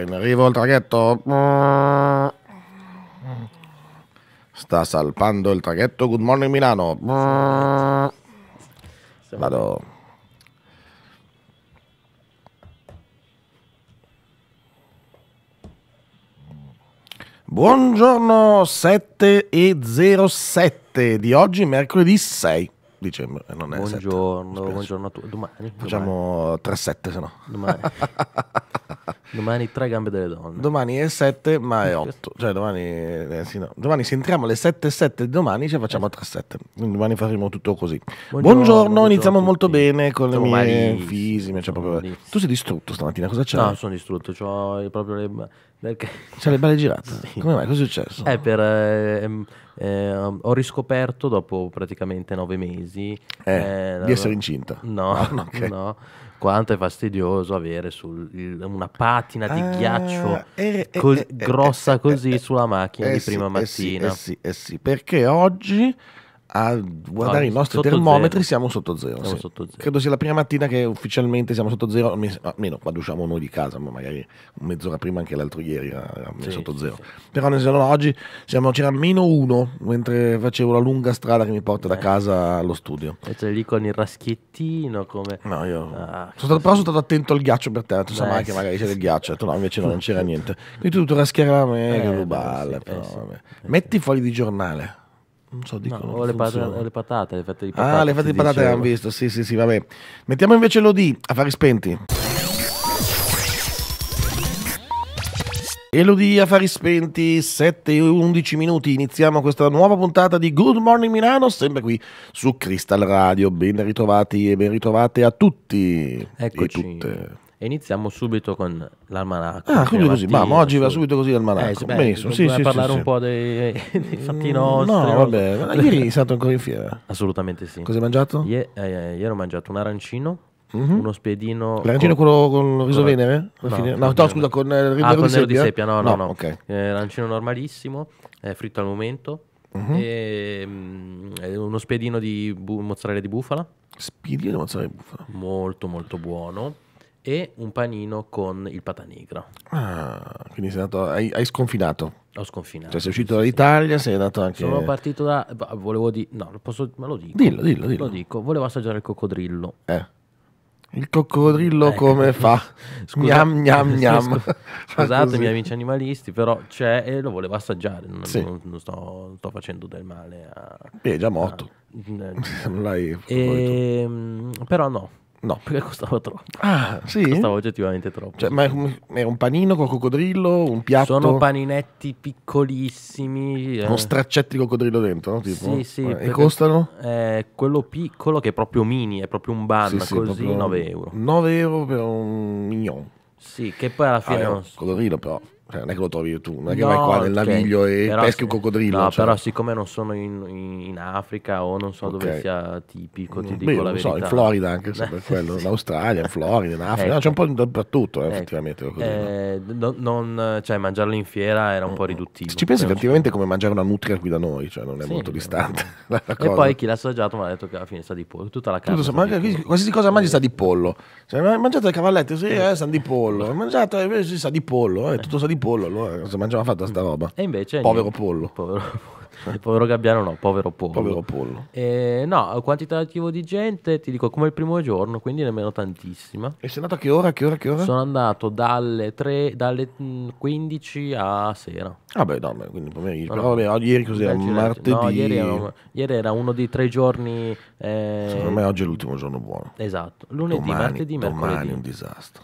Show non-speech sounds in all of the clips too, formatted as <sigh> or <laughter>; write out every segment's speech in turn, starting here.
in arrivo il traghetto. Sta salpando il traghetto Good Morning Milano. Vado. Buongiorno 7 e 07 di oggi, mercoledì 6 dicembre, eh, non è buongiorno, sette, buongiorno a tutti. Domani. Facciamo 3-7 se no. Domani. <laughs> domani tre gambe delle donne. Domani è 7 ma è 8. Cioè domani, eh, sì, no. domani se entriamo alle 7 7 domani ci cioè, facciamo 3-7. Quindi domani faremo tutto così. Buongiorno, buongiorno iniziamo molto bene con le mie fisime. Cioè proprio... Tu sei distrutto stamattina, cosa c'è? No, sono distrutto, ho proprio le perché... Sarebbe bella girate? Sì. Come mai? Cosa è successo? È eh, per, eh, eh, ho riscoperto dopo praticamente nove mesi eh, eh di essere incinta. No, ah, okay. <laughs> no, quanto è fastidioso avere sul, il, una patina di ah, ghiaccio eh, cos grossa così sulla macchina di prima sì, mattina. Sì, sì, sì, perché oggi a guardare no, i nostri termometri zero. siamo sotto zero, siamo sì. sotto zero. Credo sia la prima mattina che ufficialmente siamo sotto zero, almeno quando usciamo noi di casa, ma magari mezz'ora prima anche l'altro ieri era sì, sotto zero. Sì, Però nel senso, no, oggi siamo, c'era meno uno mentre facevo la lunga strada che mi porta eh. da casa allo studio. E cioè lì con il raschiettino come... No, io... Ah, sono stato, però sono stato attento al ghiaccio per te, tu sai mai che magari c'è del ghiaccio, detto, eh, no invece no, non c'era niente. Quindi tu tutto raschierà a me, eh, che rubale. Eh, eh, Metti fuori di giornale. Non so, dicono. No, o, le patate, le patate, le fette di ah, patate. Ah, le fette di patate abbiamo visto, sì, sì, sì, vabbè. Mettiamo invece l'OD a fari spenti. Elodie a fari spenti, 7 e 11 minuti, iniziamo questa nuova puntata di Good Morning Milano, sempre qui su Crystal Radio, ben ritrovati e ben ritrovate a tutti Eccoci. e tutte iniziamo subito con l'almanacco. Ah, quindi così, mamma, oggi va subito così l'almanacco. Eh, Benissimo, sì, sì, parlare sì, un sì. po' dei, dei fatti mm, nostri. No, vabbè, ma ieri sei stato ancora in fiera. Assolutamente sì. Cosa hai mangiato? Ie- eh, eh ieri ho mangiato un arancino, Mm-hmm. uno spiedino. L'arancino con... quello con il riso con... venere? No, no, no, scusa, con il eh, ah, riso ah, con di, seppia? di seppia. No, no, no. Okay. Eh, l'arancino normalissimo, eh, fritto al momento. Mm-hmm. E, mm, uno spiedino di bu- mozzarella di bufala. Spiedino di mozzarella di bufala. Molto, molto buono e un panino con il patanigra. Ah, quindi sei andato, hai, hai sconfinato. Ho sconfinato. Cioè sei uscito dall'Italia, sei andato anche... Sono partito da... Volevo dire... No, posso, ma lo dico. Dillo, dillo, dillo. Lo dico, volevo assaggiare il coccodrillo. Eh. Il coccodrillo eh, come fa? <laughs> Scusa, gnam gnam gnam. <laughs> miei amici animalisti, però c'è e lo volevo assaggiare, non, sì. non, non sto, sto, facendo del male a... Beh, è già morto. A, <laughs> eh, però no, No, perché costava troppo. Ah, sì? Costava oggettivamente troppo. Cioè, ma era un panino con coccodrillo, un piatto? Sono paninetti piccolissimi. Con eh. straccetti di coccodrillo dentro, no? Tipo. Sì, sì. Eh, e costano? Eh, quello piccolo che è proprio mini, è proprio un bun, sì, sì, così 9 euro. 9 euro per un mignon. Sì, che poi alla fine... Ah, non... Coccodrillo però. Cioè, non è che lo trovi tu, non è che no, vai qua nel okay. naviglio e però, peschi un coccodrillo. No, cioè. però siccome non sono in, in, Africa o non so dove sia tipico, ti mm. dico Beh, la verità. So, in Florida anche, se <laughs> per quello, in Australia, in Florida, in ecco. Africa, ecco. no, c'è un po' dappertutto eh, ecco. effettivamente. Così, eh, no? non, cioè, mangiarlo in fiera era un po' mm, mm. riduttivo. Se ci pensi effettivamente come mangiare una nutria qui da noi, cioè non è sì, molto distante. No. <laughs> e poi chi l'ha assaggiato mi ha detto che alla fine sta di pollo, tutta la carne. Tutto, ma qualsiasi cosa mangi sta di pollo. Cioè, mangiate le cavallette, sì, eh, sta di pollo. <laughs> Mangiate, eh, sì, sta di pollo, eh, eh. tutto sta di di pollo, allora cosa mangiava fatta sta roba? E invece... Povero niente. pollo. Povero, <laughs> povero Gabbiano no, povero pollo. Povero pollo. Eh, no, quantitativo di gente, ti dico, come il primo giorno, quindi nemmeno tantissima. E sei andato a che ora, che ora, che ora? Sono andato dalle, 3, dalle 15 mm, a sera. Ah no, quindi pomeriggio. No, no. Vabbè, ieri cos'era? Martedì? No, ieri era, ieri era, uno dei tre giorni... Eh... Secondo me oggi è l'ultimo giorno buono. Esatto, lunedì, domani, martedì, domani mercoledì. Domani è un disastro.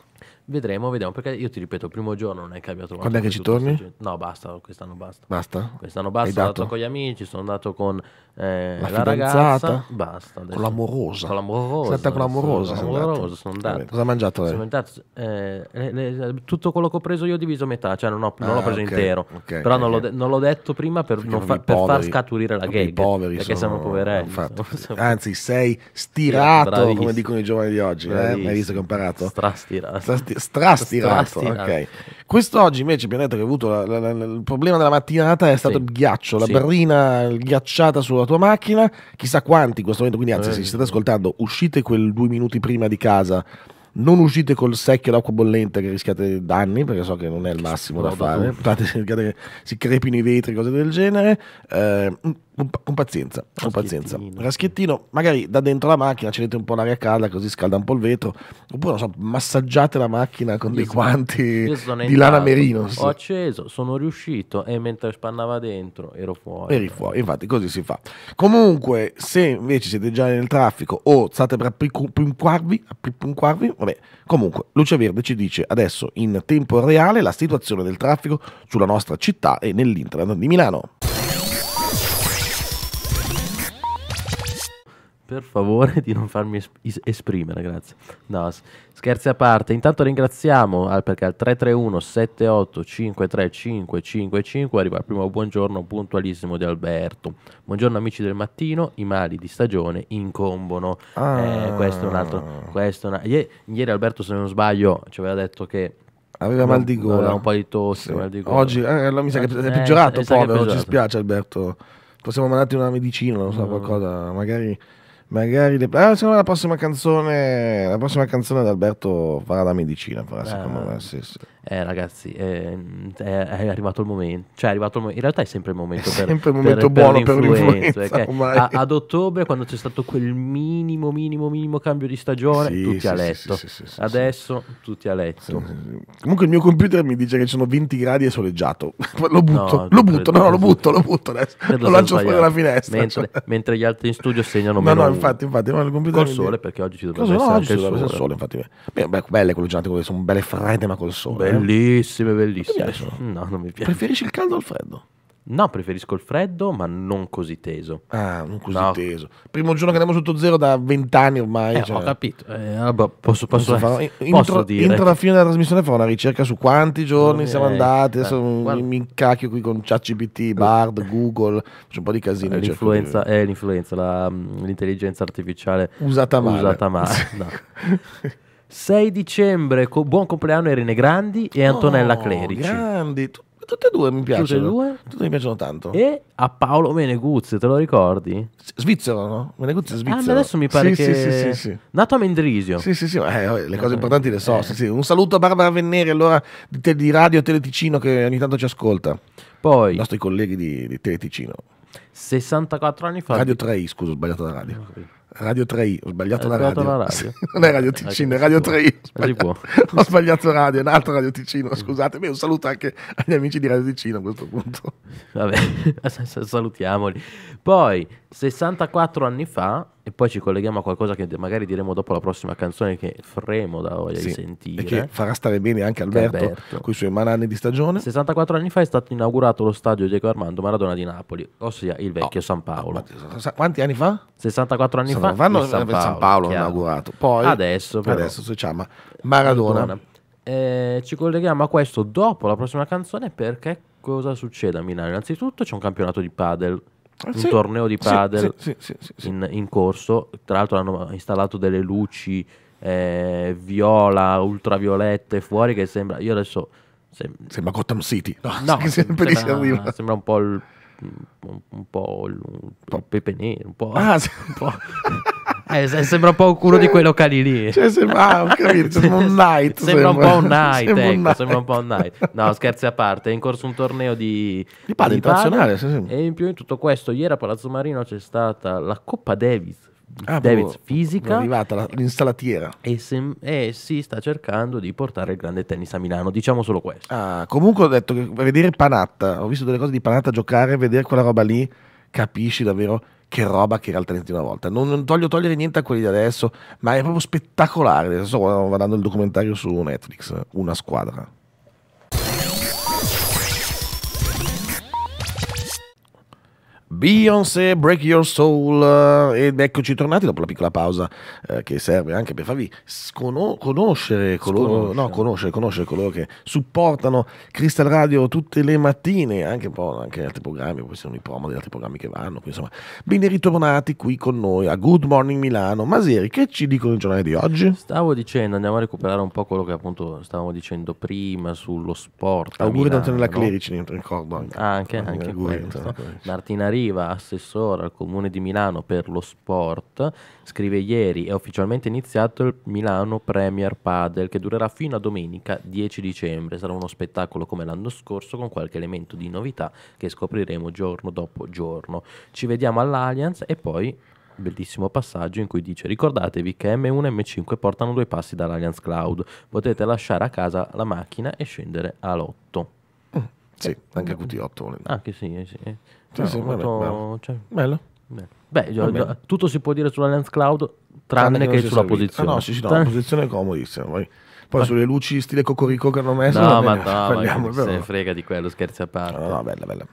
Vedremo, vediamo, perché io ti ripeto, il primo giorno non è cambiato abbia Quando è che ci torni? No, basta, quest'anno basta. Basta? Quest'anno basta, sono andato con gli amici, sono andato con eh, la, la ragazza, basta. Adesso. Con l'amorosa. Con l'amorosa. Sì, con l'amorosa. Sono, l'amorosa, sono andato. Cosa ha mangiato lei? Andato, eh, le, le, tutto quello che ho preso io ho diviso metà, cioè non, ho, non ah, l'ho preso okay, intero. Okay, però okay. Non, l'ho, non, l'ho, detto prima per, fa, per far scaturire la gag. poveri perché sono, siamo poveretti Siamo... <laughs> Anzi, sei stirato, Bravissimo. come dicono i giovani di oggi. Eh? Hai visto che ho imparato? Strastirato. strastirato. strastirato. Ok. Quest'oggi invece abbiamo detto che avuto la, la, il problema della mattinata è stato sì. il ghiaccio, la sì. berrina ghiacciata sulla tua macchina, chissà quanti in questo momento, quindi anzi eh. se state ascoltando uscite quel due minuti prima di casa non uscite col secchio d'acqua bollente che rischiate danni perché so che non è il massimo da fare che si crepino i vetri cose del genere eh, con, con pazienza, con pazienza. Raschiettino, magari da dentro la macchina cedete un po' l'aria calda così scalda un po' il vetro, oppure non so, massaggiate la macchina con io dei sono, guanti di lana merino. Ho acceso, sono riuscito e mentre spannava dentro ero fuori. Eri fuori, infatti così si fa. Comunque, se invece siete già nel traffico o state per apprinquarvi, apprinquarvi, vabbè, comunque, Luce Verde ci dice adesso in tempo reale la situazione del traffico sulla nostra città e nell'interno di Milano. per favore di non farmi es- esprimere, grazie. No, scherzi a parte. Intanto ringraziamo eh, perché al 331 78 53555 arriva il primo buongiorno puntualissimo di Alberto. Buongiorno amici del mattino, i mali di stagione incombono. Ah. Eh, questo è un altro... Ah. Questo è una... ieri, ieri Alberto, se non sbaglio, ci aveva detto che Aveva mal di gola. Aveva un po' di tosse, sì. di Oggi eh, mi sa che è eh, eh, peggiorato, eh, povero, è peggiorato. ci spiace Alberto. Possiamo mandarti una medicina, non so, mm. qualcosa, magari Magari le... ah, secondo me la prossima canzone, la prossima canzone d'Alberto farà la medicina, farà, secondo ah. me. Sì, sì eh, ragazzi, eh, è, arrivato il momento. Cioè, è arrivato il mo- in realtà è sempre il momento. È per, sempre il momento per, buono per l'influenza. l'influenza a, ad ottobre, quando c'è stato quel minimo, minimo, minimo cambio di stagione, sì, tutti sì, a letto. Sì, Adesso tutti a letto. Comunque, il mio computer mi dice che ci sono 20 gradi e soleggiato. <laughs> lo butto, no, lo butto, no, lo butto, lo butto adesso. Lo lancio fuori dalla finestra. Mentre, cioè. <laughs> mentre, gli altri in studio segnano meno. No, no, infatti, infatti. Ma il computer col sole, dice... perché oggi ci dovrebbe no, essere no, anche il sole. sole infatti. Beh, beh, belle quelle giornate, sono belle fredde, ma col sole. Bellissime, bellissime. No, non mi piace. Preferisci il caldo o il freddo? No, preferisco il freddo, ma non così teso. Ah, non così no. teso. Primo giorno che andiamo sotto zero da vent'anni ormai. Eh, cioè... Ho capito. Eh, vabbè, boh, posso, posso, eh, posso, fare... posso intro, dire. Entro la fine della trasmissione fa una ricerca su quanti giorni eh, siamo andati. Adesso guarda. mi incacchio qui con ChatGPT, Bard, Google. C'è un po' di casino. Cioè, l'influenza, eh, l'influenza la, mm, l'intelligenza artificiale usata male. Usata male. <laughs> No. 6 dicembre, co- buon compleanno Irene Grandi e oh, Antonella oh, Clerici. Grandi, tutte e due mi piacciono. Tutte e due? Tutte mi piacciono tanto. E a Paolo Meneguzzi, te lo ricordi? Svizzero, no? Meneguzzi è ah, svizzero. Ah, adesso mi pare sì, che... Sì, sì, sì, sì. Nato a Mendrisio. Sì, sì, sì, eh, le cose eh, importanti le so. Eh. Sì, sì. Un saluto a Barbara Venneri, allora, di, di Radio Teleticino che ogni tanto ci ascolta. Poi... I nostri colleghi di, di Teleticino. 64 anni fa... Radio 3, scusa, ho sbagliato la radio. Ah, okay. Radio 3 ho sbagliato la radio. la <laughs> radio. non è Radio Ticino, è Radio 3i. Ho, <laughs> ho sbagliato radio, è un altro Radio Ticino, scusatemi. Un saluto anche agli amici di Radio Ticino a questo punto. Vabbè, <laughs> salutiamoli. Poi, 64 anni fa, e poi ci colleghiamo a qualcosa che magari diremo dopo la prossima canzone che fremo da voglia sì, di sentire. E che farà stare bene anche Alberto, Alberto. con i suoi malanni di stagione. 64 anni fa è stato inaugurato lo stadio Diego Armando Maradona di Napoli, ossia il vecchio oh, San Paolo. Ma, quanti anni fa? 64 anni fa. Vanno San Paolo, San Paolo chiaro. inaugurato. Poi adesso, però, adesso si chiama Maradona. Maradona. Eh, ci colleghiamo a questo dopo la prossima canzone perché cosa succede a Milano? Innanzitutto c'è un campionato di padel eh, un sì, torneo di padel sì, sì, in, in, corso. Tra l'altro hanno installato delle luci eh, viola, ultraviolette fuori che sembra... Io adesso... Sem- sembra Gotham City. No, no <laughs> sembra, sembra, sembra, un po' il... Un, un po' il, il pepe nero, un po'... Ah, un po' <laughs> Eh, sembra un po' uno cioè, di quei locali lì. Cioè, sembra, ah, capito, sembra un night. Sembra, sembra, un po' un night, sembra, ecco, un night. sembra un po' un night. No, scherzi a parte, è in corso un torneo di... Di padre internazionale, sì, sì. E in più in tutto questo, ieri a Palazzo Marino c'è stata la Coppa Davis. Ah, Davids fisica è arrivata la, l'insalatiera e, se, e, si sta cercando di portare il grande tennis a Milano diciamo solo questo ah, comunque ho detto che vedere Panatta ho visto delle cose di Panatta giocare vedere quella roba lì capisci davvero che roba che era il Trentino una volta. Non, non, voglio togliere niente a quelli di adesso, ma è proprio spettacolare. Adesso sto guardando il documentario su Netflix, Una squadra. Beyoncé, Break Your Soul eh, ed eccoci tornati dopo la piccola pausa eh, che serve anche per farvi scono- conoscere, coloro, no, conoscere, conoscere, coloro, che supportano Crystal Radio tutte le mattine, anche un po' anche altri programmi, poi sono i promo di altri programmi che vanno, quindi insomma, ben ritornati qui con noi a Good Morning Milano. Maseri, che ci dicono i giornali di oggi? Stavo dicendo, andiamo a recuperare un po' quello che appunto stavamo dicendo prima sullo sport. Auguri da Antonella Clerici, ricordo anche. Ah, anche, anche, anche questo. Martina Rini Riva, assessore al Comune di Milano per lo sport, scrive ieri è ufficialmente iniziato il Milano Premier Padel che durerà fino a domenica 10 dicembre. Sarà uno spettacolo come l'anno scorso con qualche elemento di novità che scopriremo giorno dopo giorno. Ci vediamo all'Allianz e poi bellissimo passaggio in cui dice ricordatevi che M1 e M5 portano due passi dall'Allianz Cloud, potete lasciare a casa la macchina e scendere all'otto. Mm, sì, anche QT8 volendo. Anche ah, sì, eh, sì. Eh. Sì, ah, sì, molto, bello. Cioè, bello. Beh, già, tutto si può dire sull'Alliance Cloud tranne, tranne che, che sulla posizione. Ah, no, sì, sì, no, Tran- eh. posizione comodissima. Poi, poi sulle luci stile cocorico che hanno messo, no, ma no, ma se però. frega di quello, scherzi a parte. No, no bella, bella.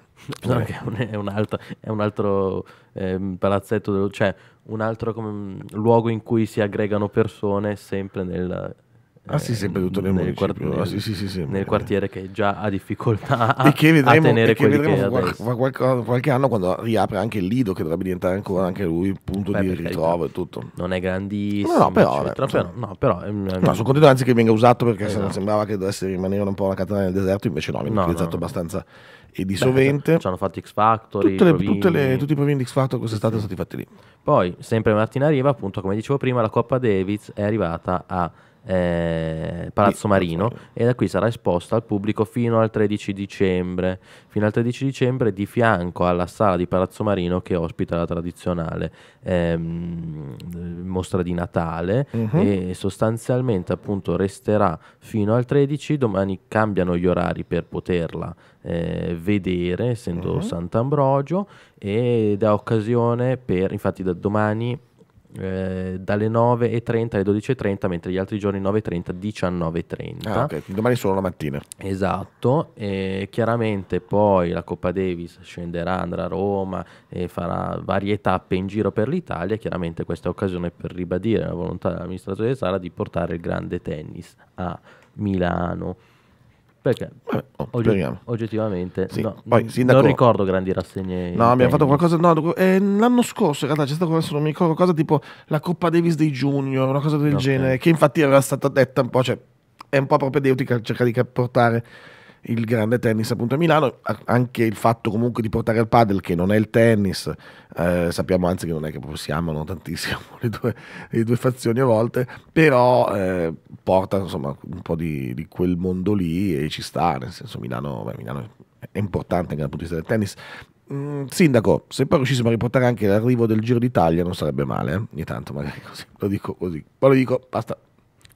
No, è, un altro, è un altro eh, palazzetto, cioè un altro come, mm, luogo in cui si aggregano persone sempre nel Ah, sì, sempre tutto nel, nel, quart- ah, sì, sì, sì, nel quartiere che già ha difficoltà a, e che vedremo, tenere e che quelli vedremo che fra, qualche, qualche, anno quando riapre anche il Lido che dovrebbe diventare ancora anche lui il punto Beh, di ritrovo e tutto. Non è grandissimo. No, no però, beh, però, no, però ehm, no, sono contento anzi che venga usato perché eh, se non esatto. sembrava che dovesse rimanere un po' una catena nel deserto, invece no, viene utilizzato abbastanza e di sovente. Ci hanno fatto X Factor. Tutte le, tutti i provini di X Factor quest'estate sono stati fatti lì. Poi, sempre Martina Riva, appunto, come dicevo prima, la Coppa Davids è arrivata a eh, Palazzo Marino e da qui sarà esposta al pubblico fino al 13 dicembre, fino al 13 dicembre di fianco alla sala di Palazzo Marino che ospita la tradizionale ehm, mostra di Natale uh-huh. e sostanzialmente appunto resterà fino al 13, domani cambiano gli orari per poterla eh, vedere essendo uh-huh. Sant'Ambrogio ed è occasione per, infatti da domani eh, dalle 9.30 alle 12.30, mentre gli altri giorni 9.30, 19.30. Ah, okay. Domani solo la mattina. Esatto, e chiaramente poi la Coppa Davis scenderà, andrà a Roma e farà varie tappe in giro per l'Italia. Chiaramente questa è occasione per ribadire la volontà dell'amministratore Sala di portare il grande tennis a Milano. Perché Vabbè, oh, ogget- oggettivamente sì. no, Poi, non ricordo grandi rassegne. No, abbiamo fatto qualcosa. No, eh, l'anno scorso in realtà c'è stato adesso non mi ricordo cosa tipo la Coppa Davis dei Junior, una cosa del okay. genere, che infatti era stata detta un po', cioè è un po' propedeutica cercare di portare il grande tennis appunto a Milano, anche il fatto comunque di portare al padel che non è il tennis, eh, sappiamo anzi che non è che proprio si amano tantissimo <laughs> le due, le due fazioni a volte, però eh, porta insomma un po' di, di, quel mondo lì e ci sta, nel senso Milano, beh, Milano è importante anche dal punto di vista del tennis. Mm, sindaco, se poi riuscissimo a riportare anche l'arrivo del Giro d'Italia non sarebbe male, eh? ogni tanto magari <laughs> così, lo dico così, poi lo dico, basta.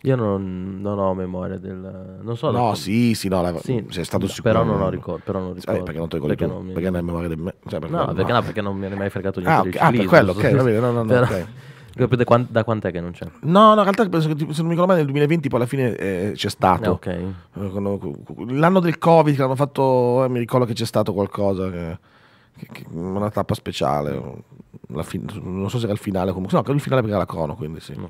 Io non, non, ho memoria del. Non so. No, sì, sì, no, la, sì, sei stato sicuro. Però non ho ricordo. Però non eh, ricordo. Eh, perché non te ricordi perché, tu, non mi... non hai memoria di me. Cioè, perché no, no, perché no, perché non mi eri mai fregato ah, niente. Ah, okay. ah per quello, ok. No, no, no, però, okay. Da, <laughs> da quant'è che non c'è? No, no, in realtà penso che se non mi ricordo mai nel 2020 poi alla fine eh, c'è stato. Ah, ok. Eh, l'anno del Covid che hanno fatto, eh, mi ricordo che c'è stato qualcosa, che, che, che, una tappa speciale, fin- non so se era il finale comunque, no, era il finale perché era la crono, quindi sì. No.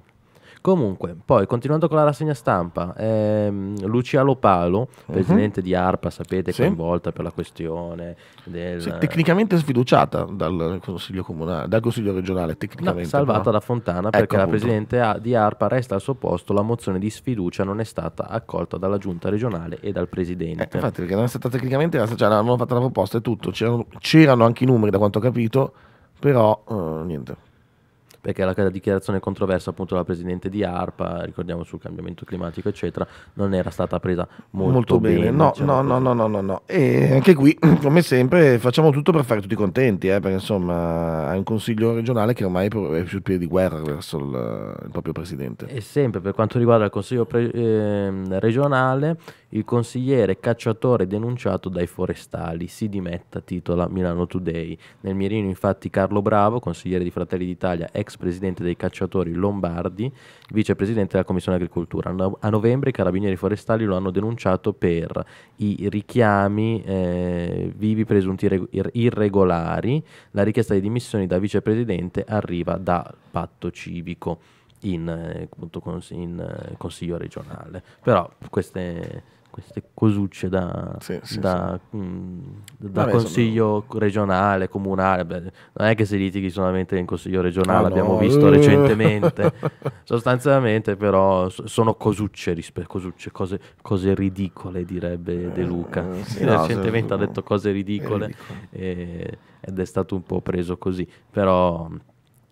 Comunque, poi continuando con la rassegna stampa, ehm, Lucia Lopalo, uh-huh. presidente di ARPA, sapete, sì. coinvolta per la questione del... Sì, tecnicamente sfiduciata dal Consiglio, comunale, dal consiglio regionale, tecnicamente. No, salvata no? da Fontana perché ecco, la appunto. presidente di ARPA resta al suo posto, la mozione di sfiducia non è stata accolta dalla giunta regionale e dal presidente. Eh, infatti, perché non è stata tecnicamente, cioè, hanno fatto la proposta e tutto, c'erano, c'erano anche i numeri da quanto ho capito, però eh, niente perché la dichiarazione controversa appunto dalla Presidente di ARPA, ricordiamo sul cambiamento climatico eccetera, non era stata presa molto, molto bene. bene. No, diciamo no, no, no, no, no, no, E anche qui, <clears throat> come sempre, facciamo tutto per fare tutti contenti, eh, perché insomma è un consiglio regionale che ormai è sul piede di guerra verso il, il, proprio Presidente. E sempre per quanto riguarda il Consiglio pre- eh, regionale, il consigliere cacciatore denunciato dai forestali, si dimetta, titola Milano Today. Nel mirino infatti Carlo Bravo, consigliere di Fratelli d'Italia, ex presidente dei cacciatori Lombardi, vicepresidente della Commissione Agricoltura. A novembre i carabinieri forestali lo hanno denunciato per i richiami eh, vivi presunti irregolari. La richiesta di dimissioni da vicepresidente arriva da Patto Civico in, eh, in eh, consiglio regionale. Però queste queste cosucce da, sì, sì, da, sì. Mh, mm, da consiglio sono... regionale, comunale. Beh, non è che si litighi solamente in consiglio regionale, ah, abbiamo no. visto recentemente. <laughs> Sostanzialmente, però, sono cosucce, rispe- cosucce cose, cose, ridicole, direbbe eh, De Luca. Eh, no, recentemente ha detto cose ridicole è e, eh, ed è stato un po' preso così. Però,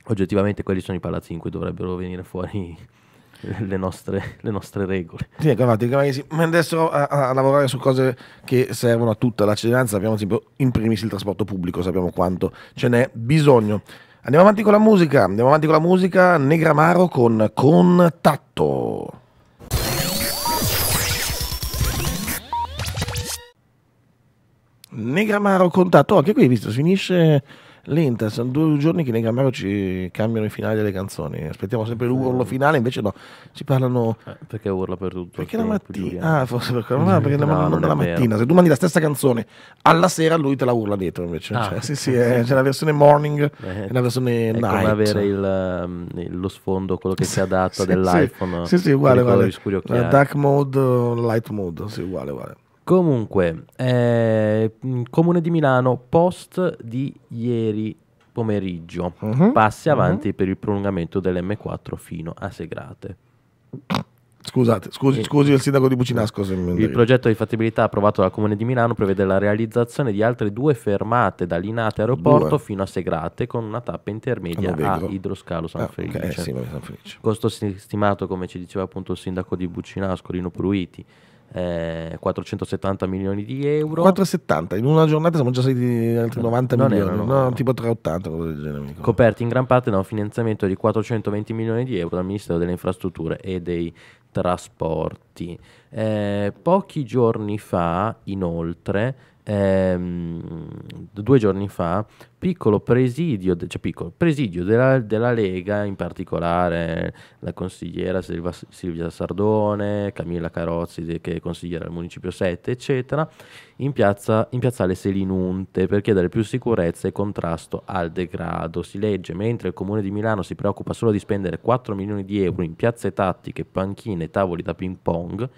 oggettivamente, quelli sono i palazzi in cui dovrebbero venire fuori le nostre, le nostre regole. Sì, ecco, infatti, magari si andassero a, a, lavorare su cose che servono a tutta la cittadinanza, abbiamo esempio, in primis il trasporto pubblico, sappiamo quanto ce n'è bisogno. Andiamo avanti con la musica, andiamo avanti con la musica, Negramaro con Contatto. Negramaro Contatto, oh, anche qui visto, finisce lenta. Sono due giorni che nei Camaro ci cambiano i finali delle canzoni. Aspettiamo sempre l'urlo finale, invece no, ci parlano. Eh, perché urla per tutto? Perché la mattina. Ah, forse perché, no, perché no, la, non, non la mattina. Se tu mandi la stessa canzone alla sera, lui te la urla dietro invece. Ah. Cioè, sì, sì, è, c'è la versione morning <laughs> eh, e la versione è night. come avere um, il, lo sfondo, quello che si adatta sì, dell'iPhone. Sì, sì, uguale, uguale. La dark mode, light mode, sì, uguale, uguale. Comunque, eh, Comune di Milano, post di ieri pomeriggio, uh-huh. passi mhm. avanti uh-huh. per il prolungamento dell'M4 fino a Segrate. Scusate, scusi, eh, scusi il sindaco di Bucinasco. Se mi il progetto di fattibilità approvato dal Comune di Milano prevede la realizzazione di altre due fermate da Linate Aeroporto due. fino a Segrate con una tappa intermedia ah, a Idroscalo San ah, Felice. Okay, sì, San Felice. Costo stimato, come ci diceva appunto il sindaco di Bucinasco, Rino Pruiti, eh, 470 milioni di euro. 470, in una giornata siamo già saliti altri 90 non milioni, erano, no, no, tipo 380, cosa del genere. Coperti in gran parte da un finanziamento di 420 milioni di euro dal Ministero delle Infrastrutture e dei Trasporti. Eh, pochi giorni fa, inoltre, ehm, due giorni fa, piccolo presidio, cioè piccolo, presidio della, della, Lega, in particolare la consigliera Silva, Silvia Sardone, Camilla Carozzi che è consigliera del Municipio 7, eccetera, in, piazza, in piazzale Selinunte per chiedere più sicurezza e contrasto al degrado. Si legge, mentre il Comune di Milano si preoccupa solo di spendere 4 milioni di euro in piazze tattiche, panchine, tavoli da ping pong,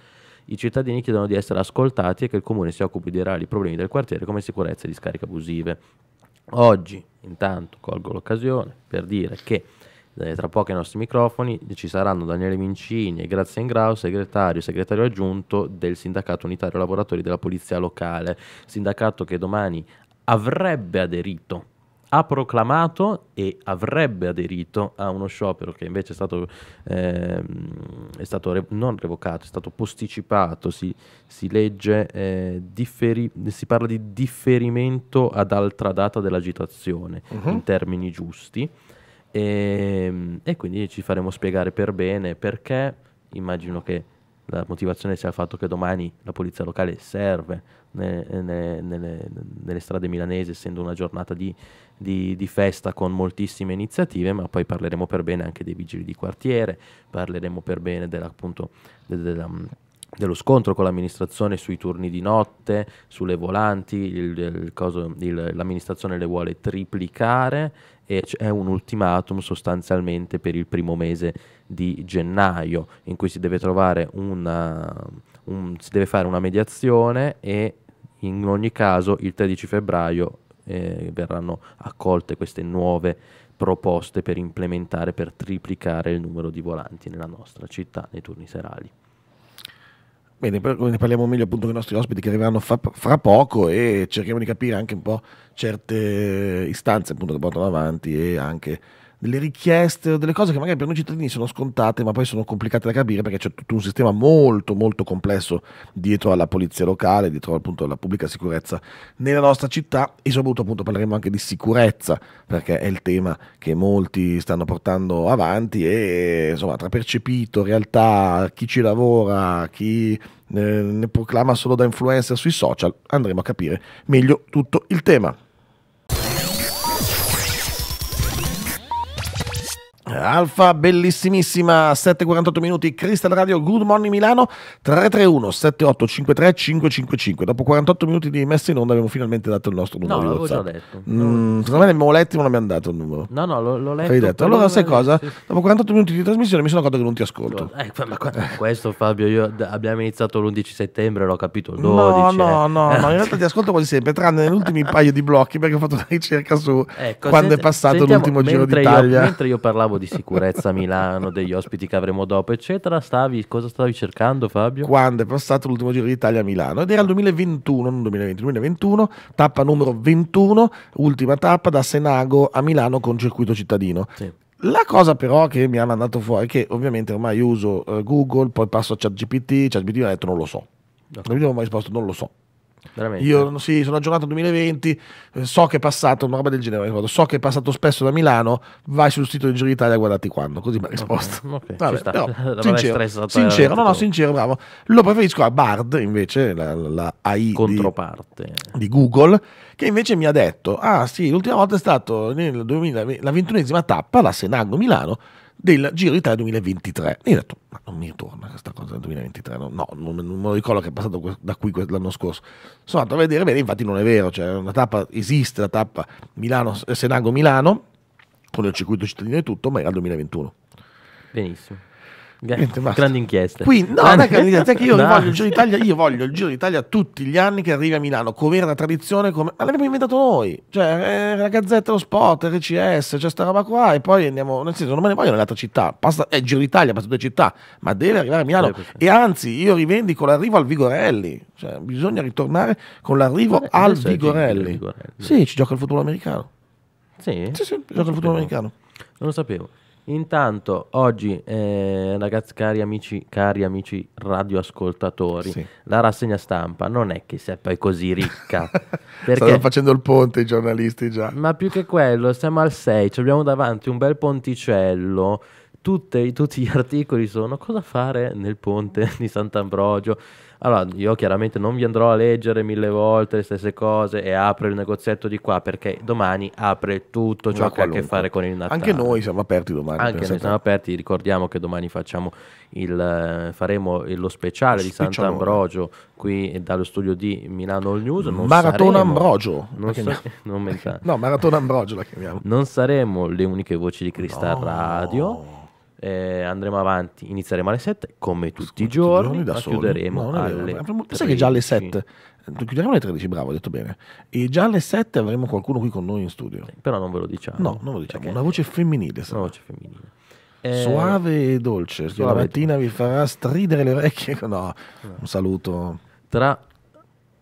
i cittadini chiedono di essere ascoltati e che il comune si occupi dei reali problemi del quartiere come sicurezza e discariche abusive. Oggi, intanto, colgo l'occasione per dire che eh, tra poco ai nostri microfoni ci saranno Daniele Mincini e Grazia Ingrau, segretario e segretario aggiunto del Sindacato Unitario Lavoratori della Polizia Locale, sindacato che domani avrebbe aderito ha proclamato e avrebbe aderito a uno sciopero che invece è stato, eh, è stato re- non revocato, è stato posticipato, si, si legge, eh, differi- si parla di differimento ad altra data dell'agitazione uh-huh. in termini giusti e, ehm, e quindi ci faremo spiegare per bene perché immagino che la motivazione sia il fatto che domani la polizia locale serve ne, nelle, nelle, strade milanesi, essendo una giornata di, di, di, festa con moltissime iniziative, ma poi parleremo per bene anche dei vigili di quartiere, parleremo per bene della, appunto, della, dello scontro con l'amministrazione sui turni di notte, sulle volanti, il, il coso, il, l'amministrazione le vuole triplicare e c'è un ultimatum sostanzialmente per il primo mese di gennaio in cui si deve trovare una, un, si deve fare una mediazione e in ogni caso il 13 febbraio eh, verranno accolte queste nuove proposte per implementare, per triplicare il numero di volanti nella nostra città nei turni serali. Bene, ne parliamo meglio appunto con i nostri ospiti che arriveranno fra, fra, poco e cerchiamo di capire anche un po' certe istanze appunto che portano avanti e anche delle richieste o delle cose che magari per noi cittadini sono scontate, ma poi sono complicate da capire perché c'è tutto un sistema molto molto complesso dietro alla polizia locale, dietro appunto alla pubblica sicurezza nella nostra città e soprattutto appunto parleremo anche di sicurezza perché è il tema che molti stanno portando avanti e insomma tra percepito, realtà, chi ci lavora, chi eh, ne proclama solo da influencer sui social, andremo a capire meglio tutto il tema. Alfa, bellissimissima, 7.48 minuti, Crystal Radio, Good Morning Milano, 331 7853 555. Dopo 48 minuti di messa in onda abbiamo finalmente dato il nostro numero. No, l'avevo WhatsApp. già detto. Mm, secondo me l'abbiamo letto ma non abbiamo dato il numero. No, no, l'ho, l'ho letto. Hai detto. Allora sai cosa? sì. Dopo 48 minuti di trasmissione mi sono accorto che non ti ascolto. Eh, ma questo Fabio, io abbiamo iniziato l'11 settembre, l'ho capito, il 12. No, no, eh. no, no <laughs> in realtà ti ascolto quasi sempre, tranne negli ultimi <laughs> paio di blocchi perché ho fatto una ricerca su ecco, quando senti, è passato sentiamo, l'ultimo Giro d'Italia. Io, mentre io parlavo di sicurezza a Milano, degli ospiti che avremo dopo, eccetera. Stavi, cosa stavi cercando, Fabio? Quando è passato l'ultimo Giro d'Italia a Milano? Ed era il 2021, non 2020, 2021, tappa numero 21, ultima tappa da Senago a Milano con circuito cittadino. Sì. La cosa però che mi ha mandato fuori è che ovviamente ormai uso uh, Google, poi passo a ChatGPT, ChatGPT mi ha detto non lo so. Okay. Non mi ha mai risposto non lo so. Veramente. Io sì, sono aggiornato 2020, eh, so che è passato una roba del genere, so che è passato spesso da Milano, vai sul sito di Giro d'Italia e guardati quando, così mi ha risposto. <laughs> Okay, okay, Vabbè, però, <laughs> sincero, sincero no, no, sincero, bravo. Lo preferisco a Bard, invece, la, la AI controparte di, di, Google, che invece mi ha detto, ah sì, l'ultima volta è stato nel 2000, la ventunesima tappa, la Senago Milano, del Giro d'Italia 2023. E io ho detto, ma non mi ritorna questa cosa del 2023, no, no non, non me lo ricordo che è passato da qui l'anno scorso. Sono andato a vedere, bene, infatti non è vero, cioè una tappa, esiste la tappa Milano-Senago-Milano, con il circuito cittadino e tutto, ma era il 2021. Benissimo. Niente, grandi inchieste. Qui, no, grandi... che <laughs> io, no. Voglio il Giro d'Italia, io voglio il Giro d'Italia tutti gli anni che arrivi a Milano, come era la tradizione, come... l'abbiamo inventato noi, cioè eh, la Gazzetta, lo Sport, RCS, cioè sta roba qua e poi andiamo, nel senso non me ne voglio nell'altra città, passa, è Giro d'Italia, passa tutte le città, ma deve arrivare a Milano e anzi io rivendico l'arrivo al Vigorelli, cioè bisogna ritornare con l'arrivo eh, al Vigorelli. Vigorelli. Sì, ci gioca il football americano. Sì? Sì, sì, gioca il football americano. Non lo sapevo. Intanto oggi, eh, ragazzi, cari amici, cari amici radioascoltatori, sì. la rassegna stampa non è che sia poi così ricca. <laughs> perché... Stanno facendo il ponte i giornalisti già. Ma più che quello, siamo al 6, abbiamo davanti un bel ponticello, Tutte, tutti gli <laughs> articoli sono cosa fare nel ponte di Sant'Ambrogio allora, io chiaramente non vi andrò a leggere mille volte le stesse cose e apro il negozietto di qua perché domani apre tutto ciò che ha a che fare con il Natale. Anche noi siamo aperti domani. Anche noi siamo aperti, ricordiamo che domani facciamo il, eh, faremo lo speciale lo di Sant'Ambrogio qui dallo studio di Milano All News. Non Maratona saremo, Ambrogio. Non, so, <laughs> non no, Maratona Ambrogio la chiamiamo. Non saremo le uniche voci di Cristal no. Radio eh, andremo avanti, inizieremo alle 7 come tutti, tutti i giorni, giorni chiuderemo no, alle avremo, Pensa che già alle 7 chiuderemo alle 13, bravo, ho detto bene. E già alle 7 avremo qualcuno qui con noi in studio. Però non ve lo diciamo. No, non lo diciamo, una voce femminile. Una voce femminile. Eh, Suave e dolce, che la mattina vi farà stridere le orecchie. <laughs> No, no. un saluto. Tra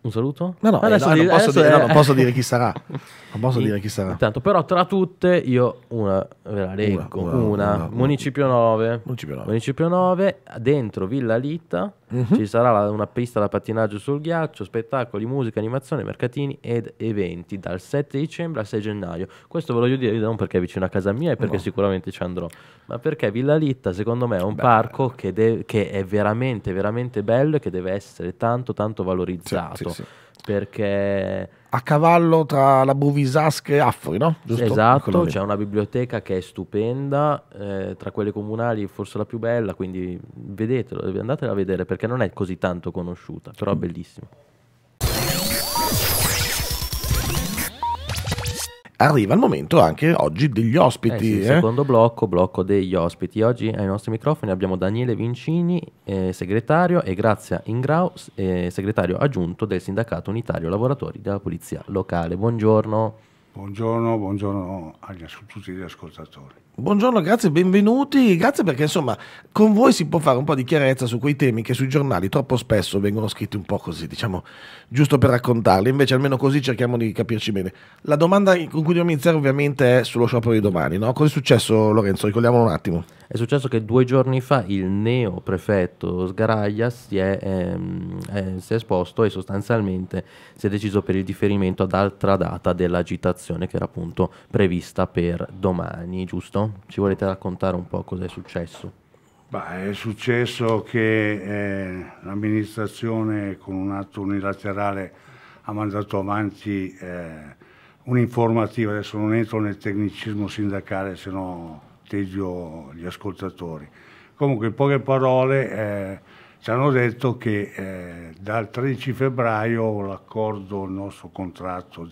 un saluto? No, no, eh, adesso, eh, non, posso dire, eh, è... no non, posso dire, chi sarà. <laughs> Non posso e, dire chi sarà. Intanto, però, tra tutte, io una ve la leggo. Una, una, una, una, Municipio 9. Municipio 9. Municipio 9, dentro Villa Litta. Mm-hmm. Ci sarà la, una pista da pattinaggio sul ghiaccio, spettacoli, musica, animazione, mercatini ed eventi dal 7 dicembre al 6 gennaio. Questo ve lo voglio dire non perché è vicino a casa mia e perché no. sicuramente ci andrò, ma perché Villa Litta secondo me è un Beh. parco che, de- che, è veramente, veramente bello e che deve essere tanto, tanto valorizzato. Sì, sì, sì. Perché a cavallo tra la Bovisasca e Affri, no? Giusto? Esatto, c'è una biblioteca che è stupenda, eh, tra quelle comunali forse la più bella, quindi vedetelo, andatela a vedere perché non è così tanto conosciuta, però è bellissima. arriva il momento anche oggi degli ospiti. Eh sì, eh. Secondo blocco, blocco degli ospiti. Oggi ai nostri microfoni abbiamo Daniele Vincini, eh, segretario, e Grazia Ingrau, eh, segretario aggiunto del Sindacato Unitario Lavoratori della Polizia Locale. Buongiorno. Buongiorno, buongiorno a tutti gli ascoltatori. Buongiorno, grazie, benvenuti. Grazie perché insomma con voi si può fare un po' di chiarezza su quei temi che sui giornali troppo spesso vengono scritti un po' così, diciamo, giusto per raccontarli. Invece almeno così cerchiamo di capirci bene. La domanda con cui dobbiamo iniziare ovviamente è sullo sciopero di domani, no? Cos'è successo Lorenzo? Ricordiamolo un attimo. È successo che due giorni fa il neo prefetto Sgaraglia si è, ehm, eh, si è esposto e sostanzialmente si è deciso per il differimento ad altra data dell'agitazione che era appunto prevista per domani, giusto? Ci volete raccontare un po' cosa è successo? Beh, è successo che eh, l'amministrazione con un atto unilaterale ha mandato avanti eh, un'informativa, adesso non entro nel tecnicismo sindacale se no tedio gli ascoltatori. Comunque in poche parole eh, ci hanno detto che eh, dal 13 febbraio l'accordo, il nostro contratto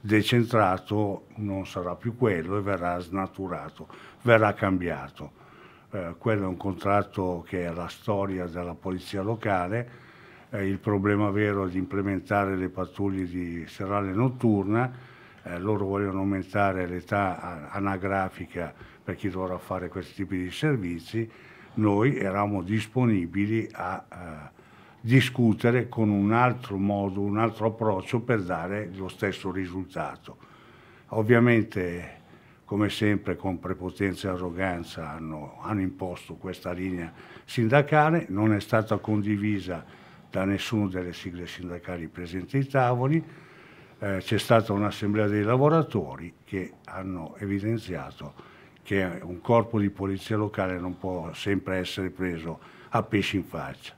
decentrato non sarà più quello e verrà snaturato, verrà cambiato. Eh, quello è un contratto che è la storia della polizia locale, eh, il problema vero è di implementare le pattuglie di serale notturna, eh, loro vogliono aumentare l'età anagrafica per chi dovrà fare questi tipi di servizi, noi eravamo disponibili a eh, discutere con un altro modo, un altro approccio per dare lo stesso risultato. Ovviamente, come sempre, con prepotenza e arroganza hanno, hanno imposto questa linea sindacale, non è stata condivisa da nessuna delle sigle sindacali presenti ai tavoli, eh, c'è stata un'assemblea dei lavoratori che hanno evidenziato che un corpo di polizia locale non può sempre essere preso a pesci in faccia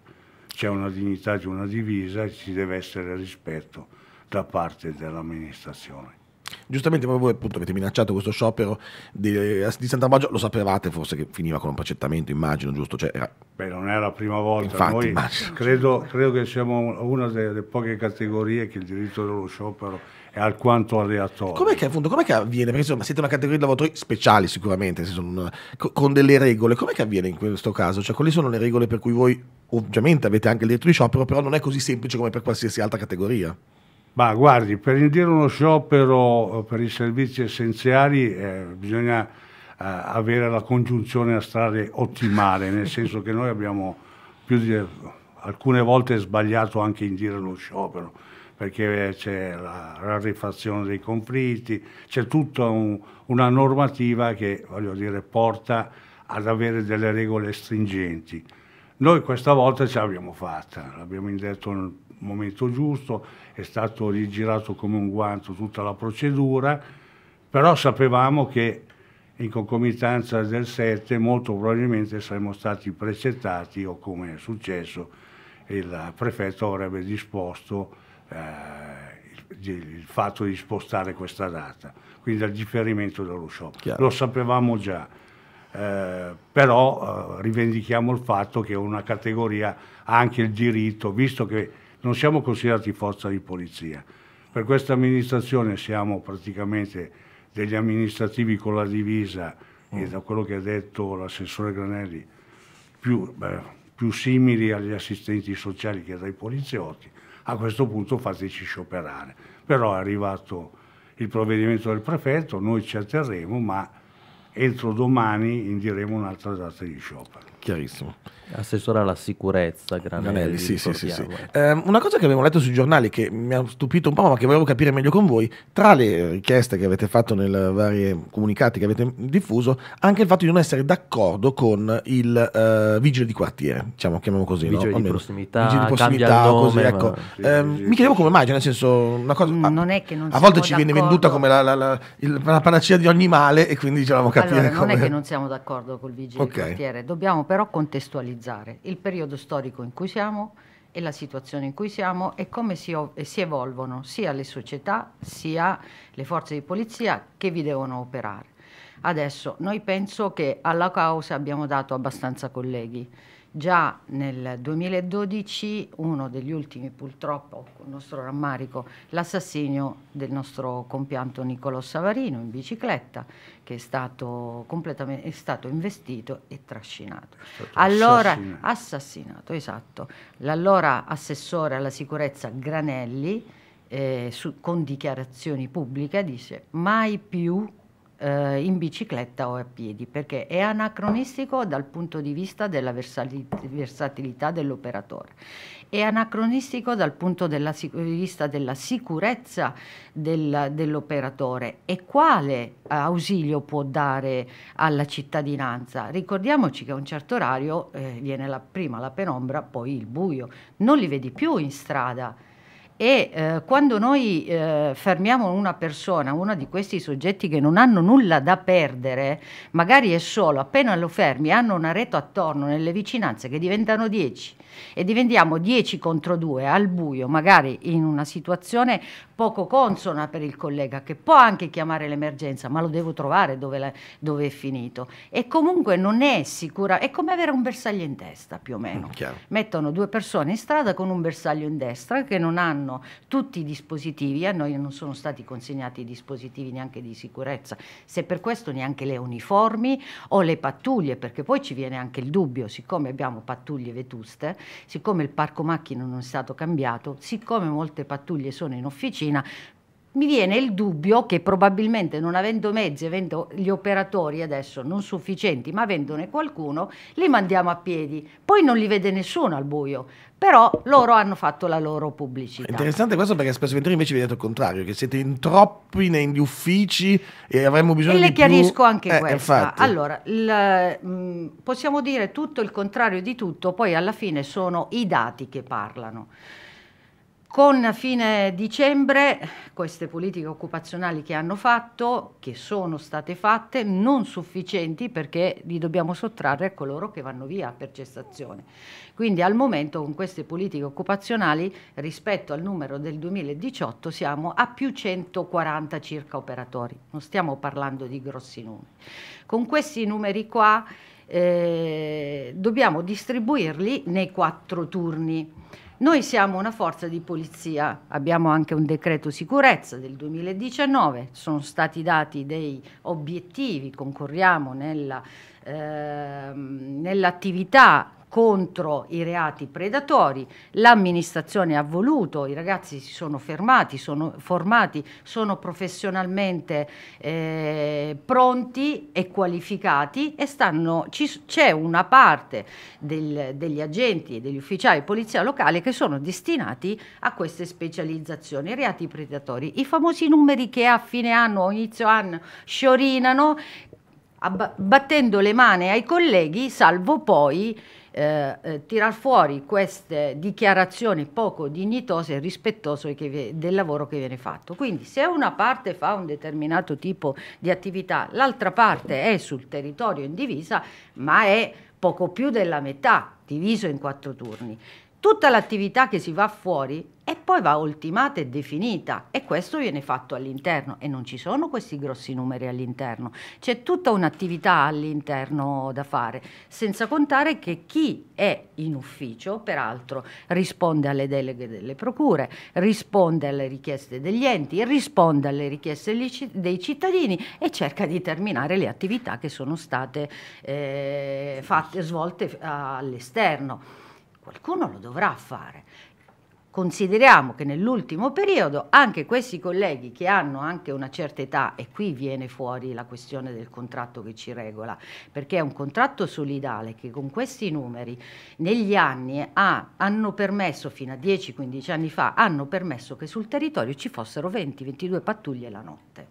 c'è una dignità di una divisa e ci deve essere rispetto da parte dell'amministrazione. Giustamente voi appunto avete minacciato questo sciopero di, eh, di Sant'Ambrogio, lo sapevate forse che finiva con un pacettamento, immagino, giusto? Cioè, era... Beh, non è la prima volta, Infatti, noi immagino. credo, credo che siamo una delle poche categorie che il diritto dello sciopero è alquanto aleatorio. Com'è che, appunto, com'è che avviene? Perché insomma siete una categoria di lavoratori speciali sicuramente, sono, con delle regole. Com'è che avviene in questo caso? Cioè, quali sono le regole per cui voi ovviamente avete anche il diritto di sciopero, però non è così semplice come per qualsiasi altra categoria? Ma guardi, per indire uno sciopero eh, per i servizi essenziali eh, bisogna eh, avere la congiunzione astrale ottimale, nel <laughs> senso che noi abbiamo più di alcune volte sbagliato anche indire lo sciopero perché c'è la rarefazione dei conflitti, c'è tutta un, una normativa che dire, porta ad avere delle regole stringenti. Noi questa volta ce l'abbiamo fatta, l'abbiamo indetto nel momento giusto, è stato rigirato come un guanto tutta la procedura, però sapevamo che in concomitanza del 7 molto probabilmente saremmo stati precettati o come è successo il prefetto avrebbe disposto eh, il, il, fatto di spostare questa data, quindi al differimento dello show. Chiaro. Lo sapevamo già, eh, però eh, rivendichiamo il fatto che una categoria ha anche il diritto, visto che non siamo considerati forza di polizia, per questa amministrazione siamo praticamente degli amministrativi con la divisa mm. e da quello che ha detto l'assessore Granelli più, beh, più simili agli assistenti sociali che dai poliziotti a questo punto fateci scioperare. Però è arrivato il provvedimento del prefetto, noi ci atterremo, ma entro domani indiremo un'altra data di sciopero chiarissimo. Assessore alla sicurezza, grande. Granelli sì, sì, sì, sì. Eh, una cosa che abbiamo letto sui giornali che mi ha stupito un po', ma che volevo capire meglio con voi, tra le richieste che avete fatto nei vari comunicati che avete diffuso, anche il fatto di non essere d'accordo con il uh, vigile di quartiere, diciamo, chiamiamolo così. Vigile, no? di, prossimità, vigile di prossimità, nome, così, ecco. ma... eh, sì, mi chiedevo come mai, cioè nel senso, una cosa... Mm, non a, è che non A volte ci viene venduta come la, la, la, la, panacea di ogni male e quindi diciamo capire allora, non come... è che non siamo d'accordo col vigile okay. di quartiere, dobbiamo però contestualizzare il periodo storico in cui siamo e la situazione in cui siamo e come si, si evolvono sia le società sia le forze di polizia che vi devono operare. Adesso noi penso che alla causa abbiamo dato abbastanza colleghi. Già nel 2012, uno degli ultimi purtroppo, con il nostro rammarico, l'assassinio del nostro compianto Niccolò Savarino in bicicletta, che è stato, completamente, è stato investito e trascinato. Allora assassinato. assassinato, esatto. L'allora assessore alla sicurezza Granelli, eh, su, con dichiarazioni pubbliche, dice mai più eh, in bicicletta o a piedi, perché è anacronistico dal punto di vista della versatilità dell'operatore, è anacronistico dal punto della, di vista della sicurezza del, dell'operatore e quale ausilio può dare alla cittadinanza. Ricordiamoci che a un certo orario eh, viene la, prima la penombra, poi il buio, non li vedi più in strada e eh, quando noi eh, fermiamo una persona, uno di questi soggetti che non hanno nulla da perdere, magari è solo, appena lo fermi, hanno una rete attorno nelle vicinanze che diventano 10 e diventiamo 10 contro 2 al buio, magari in una situazione poco consona per il collega che può anche chiamare l'emergenza, ma lo devo trovare dove, la, dove, è finito. E comunque non è sicura, è come avere un bersaglio in testa più o meno. Mm, chiaro. Mettono due persone in strada con un bersaglio in destra che non hanno hanno tutti i dispositivi, a noi non sono stati consegnati i dispositivi neanche di sicurezza, se per questo neanche le uniformi o le pattuglie, perché poi ci viene anche il dubbio, siccome abbiamo pattuglie vetuste, siccome il parco macchina non è stato cambiato, siccome molte pattuglie sono in officina, mi viene il dubbio che probabilmente non avendo mezzi, avendo gli operatori adesso non sufficienti, ma avendone qualcuno, li mandiamo a piedi. Poi non li vede nessuno al buio, però loro hanno fatto la loro pubblicità. interessante questo perché spesso Venturi invece vi ha detto il contrario, che siete in troppi negli uffici e avremmo bisogno di più... E le chiarisco anche eh, questo. Infatti. Allora, il, mm, possiamo dire tutto il contrario di tutto, poi alla fine sono i dati che parlano. Con fine dicembre queste politiche occupazionali che hanno fatto, che sono state fatte, non sufficienti perché li dobbiamo sottrarre a coloro che vanno via per cessazione. Quindi al momento con queste politiche occupazionali rispetto al numero del 2018 siamo a più 140 circa operatori, non stiamo parlando di grossi numeri. Con questi numeri qua eh, dobbiamo distribuirli nei quattro turni. Noi siamo una forza di polizia, abbiamo anche un decreto sicurezza del 2019, sono stati dati dei obiettivi, concorriamo nella, eh, nell'attività contro i reati predatori, l'amministrazione ha voluto, i ragazzi si sono fermati, sono formati, sono professionalmente eh, pronti e qualificati e c'è una parte del, degli agenti e degli ufficiali di polizia locale che sono destinati a queste specializzazioni, i reati predatori, i famosi numeri che a fine anno o inizio anno sciorinano battendo le mani ai colleghi, salvo poi eh, eh, tirar fuori queste dichiarazioni poco dignitose e rispettose del lavoro che viene fatto. Quindi se una parte fa un determinato tipo di attività, l'altra parte è sul territorio in divisa, ma è poco più della metà, diviso in quattro turni. Tutta l'attività che si va fuori e poi va ultimata e definita e questo viene fatto all'interno e non ci sono questi grossi numeri all'interno, c'è tutta un'attività all'interno da fare, senza contare che chi è in ufficio peraltro risponde alle deleghe delle procure, risponde alle richieste degli enti, risponde alle richieste dei cittadini e cerca di terminare le attività che sono state eh, fatte, svolte all'esterno. Qualcuno lo dovrà fare Consideriamo che nell'ultimo periodo anche questi colleghi che hanno anche una certa età, e qui viene fuori la questione del contratto che ci regola, perché è un contratto solidale che con questi numeri negli anni ha, hanno permesso, fino a 10-15 anni fa, hanno permesso che sul territorio ci fossero 20-22 pattuglie la notte.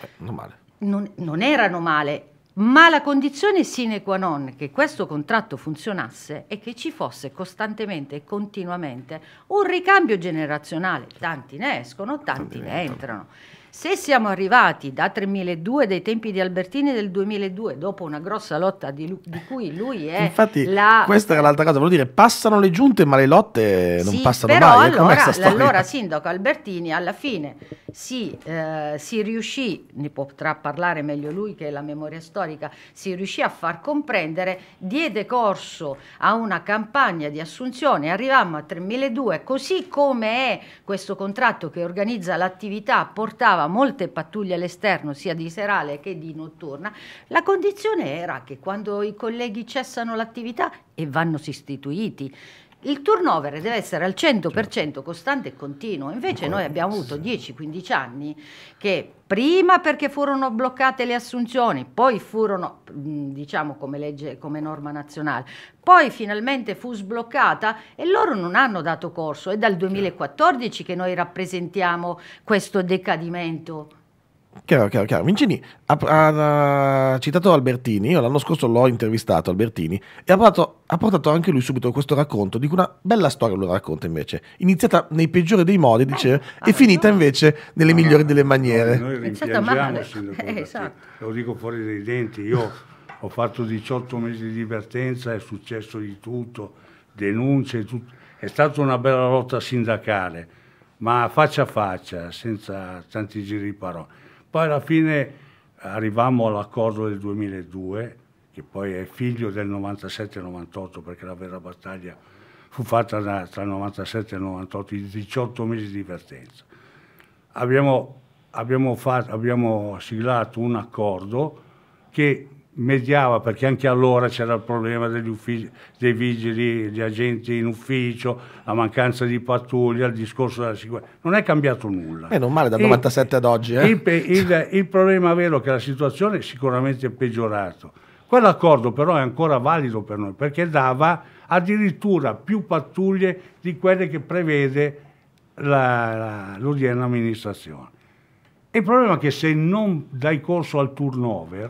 Eh, non male. Non, non erano male, ma la condizione sine qua non che questo contratto funzionasse è che ci fosse costantemente e continuamente un ricambio generazionale. Tanti ne escono, tanti, tanti ne entrano. entrano. Se siamo arrivati da 3002 dei tempi di Albertini del 2002, dopo una grossa lotta di, lui, di cui lui è Infatti, la... questa era l'altra cosa, volevo dire, passano le giunte ma le lotte non sì, passano però mai. Eh, allora, l'allora sindaco Albertini alla fine si, eh, si riuscì, ne potrà parlare meglio lui che è la memoria storica, si riuscì a far comprendere, diede corso a una campagna di assunzione, arrivammo a 3002, così come è questo contratto che organizza l'attività, portava mandava molte pattuglie all'esterno, sia di serale che di notturna, la condizione era che quando i colleghi cessano l'attività e vanno sostituiti, il turnover deve essere al 100% certo. costante e continuo, invece noi abbiamo avuto 10-15 anni che prima perché furono bloccate le assunzioni, poi furono, diciamo come legge, come norma nazionale, poi finalmente fu sbloccata e loro non hanno dato corso, è dal 2014 che noi rappresentiamo questo decadimento Chiaro, chiaro, chiaro. Vincini ha, ha, ha, citato Albertini, io l'anno scorso l'ho intervistato Albertini e ha portato, ha portato anche lui subito questo racconto, dico una bella storia lo racconta invece, iniziata nei peggiori dei modi dice, ah, e finita no. invece nelle no, migliori no, delle maniere. Noi rimpiangiamoci, eh, esatto. lo dico fuori dai denti, io ho fatto 18 mesi di divertenza, è successo di tutto, denunce, tut... è stata una bella lotta sindacale, ma faccia a faccia, senza tanti giri di parole poi alla fine arrivammo all'accordo del 2002, che poi è figlio del 97-98, perché la vera battaglia fu fatta da, tra il 97 e il 98, i 18 mesi di vertenza. Abbiamo, abbiamo, abbiamo, siglato un accordo che mediava perché anche allora c'era il problema degli uffici, dei vigili, gli agenti in ufficio, la mancanza di pattuglia, il discorso della sicurezza. Non è cambiato nulla. E eh, non male dal 97 ad oggi. Eh. Il, il, il, problema vero è che la situazione è sicuramente peggiorata. Quell'accordo però è ancora valido per noi perché dava addirittura più pattuglie di quelle che prevede l'odierna amministrazione. Il problema è che se non dai corso al turnover,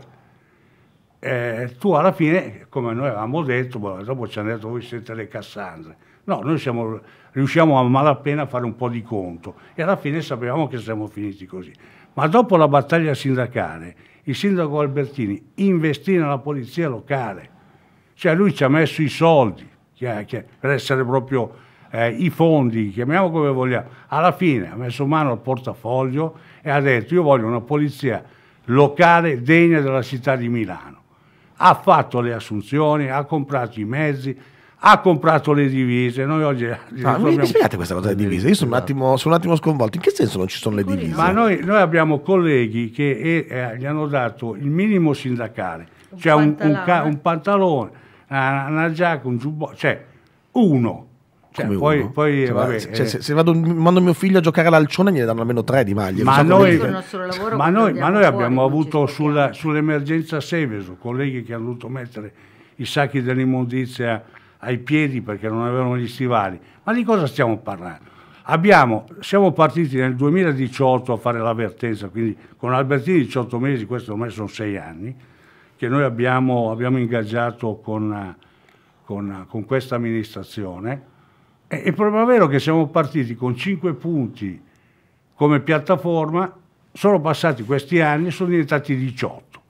eh, tu alla fine, come noi avevamo detto, boh, dopo ci hanno detto voi siete le Cassandre. No, noi siamo, riusciamo a malapena a fare un po' di conto e alla fine sapevamo che siamo finiti così. Ma dopo la battaglia sindacale, il sindaco Albertini investì nella polizia locale, cioè lui ci ha messo i soldi che, che, per essere proprio eh, i fondi, chiamiamo come vogliamo. Alla fine ha messo mano al portafoglio e ha detto io voglio una polizia locale degna della città di Milano ha fatto le assunzioni, ha comprato i mezzi, ha comprato le divise. Noi oggi ah, risolviamo... mi spiegate questa cosa delle divise? Io sono un, attimo, sono un, attimo, sconvolto. In che senso non ci sono le divise? Ma noi, noi abbiamo colleghi che eh, gli hanno dato il minimo sindacale, un cioè un, un, pantalone, una, una giacca, un giubbotto, cioè uno cioè, poi, poi cioè, vabbè, cioè, eh. se, se vado, mando mio figlio a giocare all'alcione gliene danno almeno tre di maglie. Ma, so noi, lavoro, ma, noi, ma noi, abbiamo avuto sulla, sull'emergenza Seveso colleghi che hanno dovuto mettere i sacchi dell'immondizia ai piedi perché non avevano gli stivali. Ma di cosa stiamo parlando? Abbiamo, siamo partiti nel 2018 a fare l'avvertenza, quindi con Albertini 18 mesi, questo ormai sono 6 anni, che noi abbiamo, abbiamo ingaggiato con, eh, con, eh, con questa amministrazione è, è proprio vero che siamo partiti con 5 punti come piattaforma, sono passati questi anni e sono diventati 18.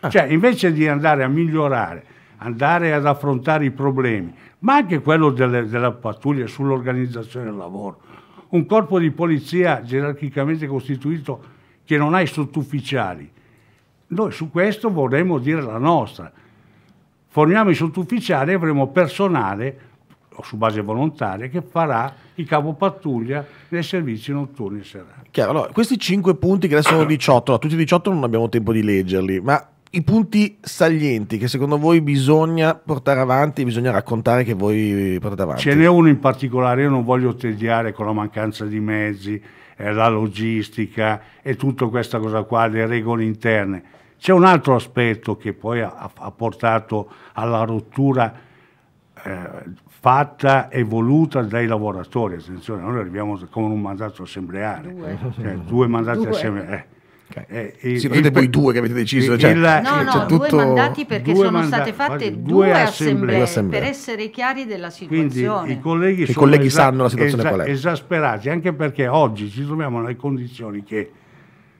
Ah. Cioè, invece di andare a migliorare, andare ad affrontare i problemi, ma anche quello delle, della pattuglia sull'organizzazione del lavoro, un corpo di polizia gerarchicamente costituito che non ha i sottufficiali. Noi su questo vorremmo dire la nostra. Forniamo i sottufficiali e avremo personale o su base volontaria che farà il capo pattuglia nei servizi notturni e serali. Chiaro, allora, questi 5 punti che adesso sono 18, allora, tutti 18 non abbiamo tempo di leggerli, ma i punti salienti che secondo voi bisogna portare avanti, bisogna raccontare che voi portate avanti. Ce n'è uno in particolare, io non voglio tediare con la mancanza di mezzi, eh, la logistica e tutta questa cosa qua, le regole interne. C'è un altro aspetto che poi ha, ha portato alla rottura eh, fatta e voluta dai lavoratori, attenzione, noi arriviamo con un mandato assembleare, due, cioè, due mandati assembleari. Eh. Okay. Eh, siete voi due che avete deciso, il, cioè, il, no, cioè, no, cioè tutto... due mandati perché due sono manda- state fatte due, due assemblee, assemblee, per essere chiari della situazione. Quindi, I colleghi, I colleghi esa- sanno la situazione esa- qual è. Esasperati, anche perché oggi ci troviamo nelle condizioni che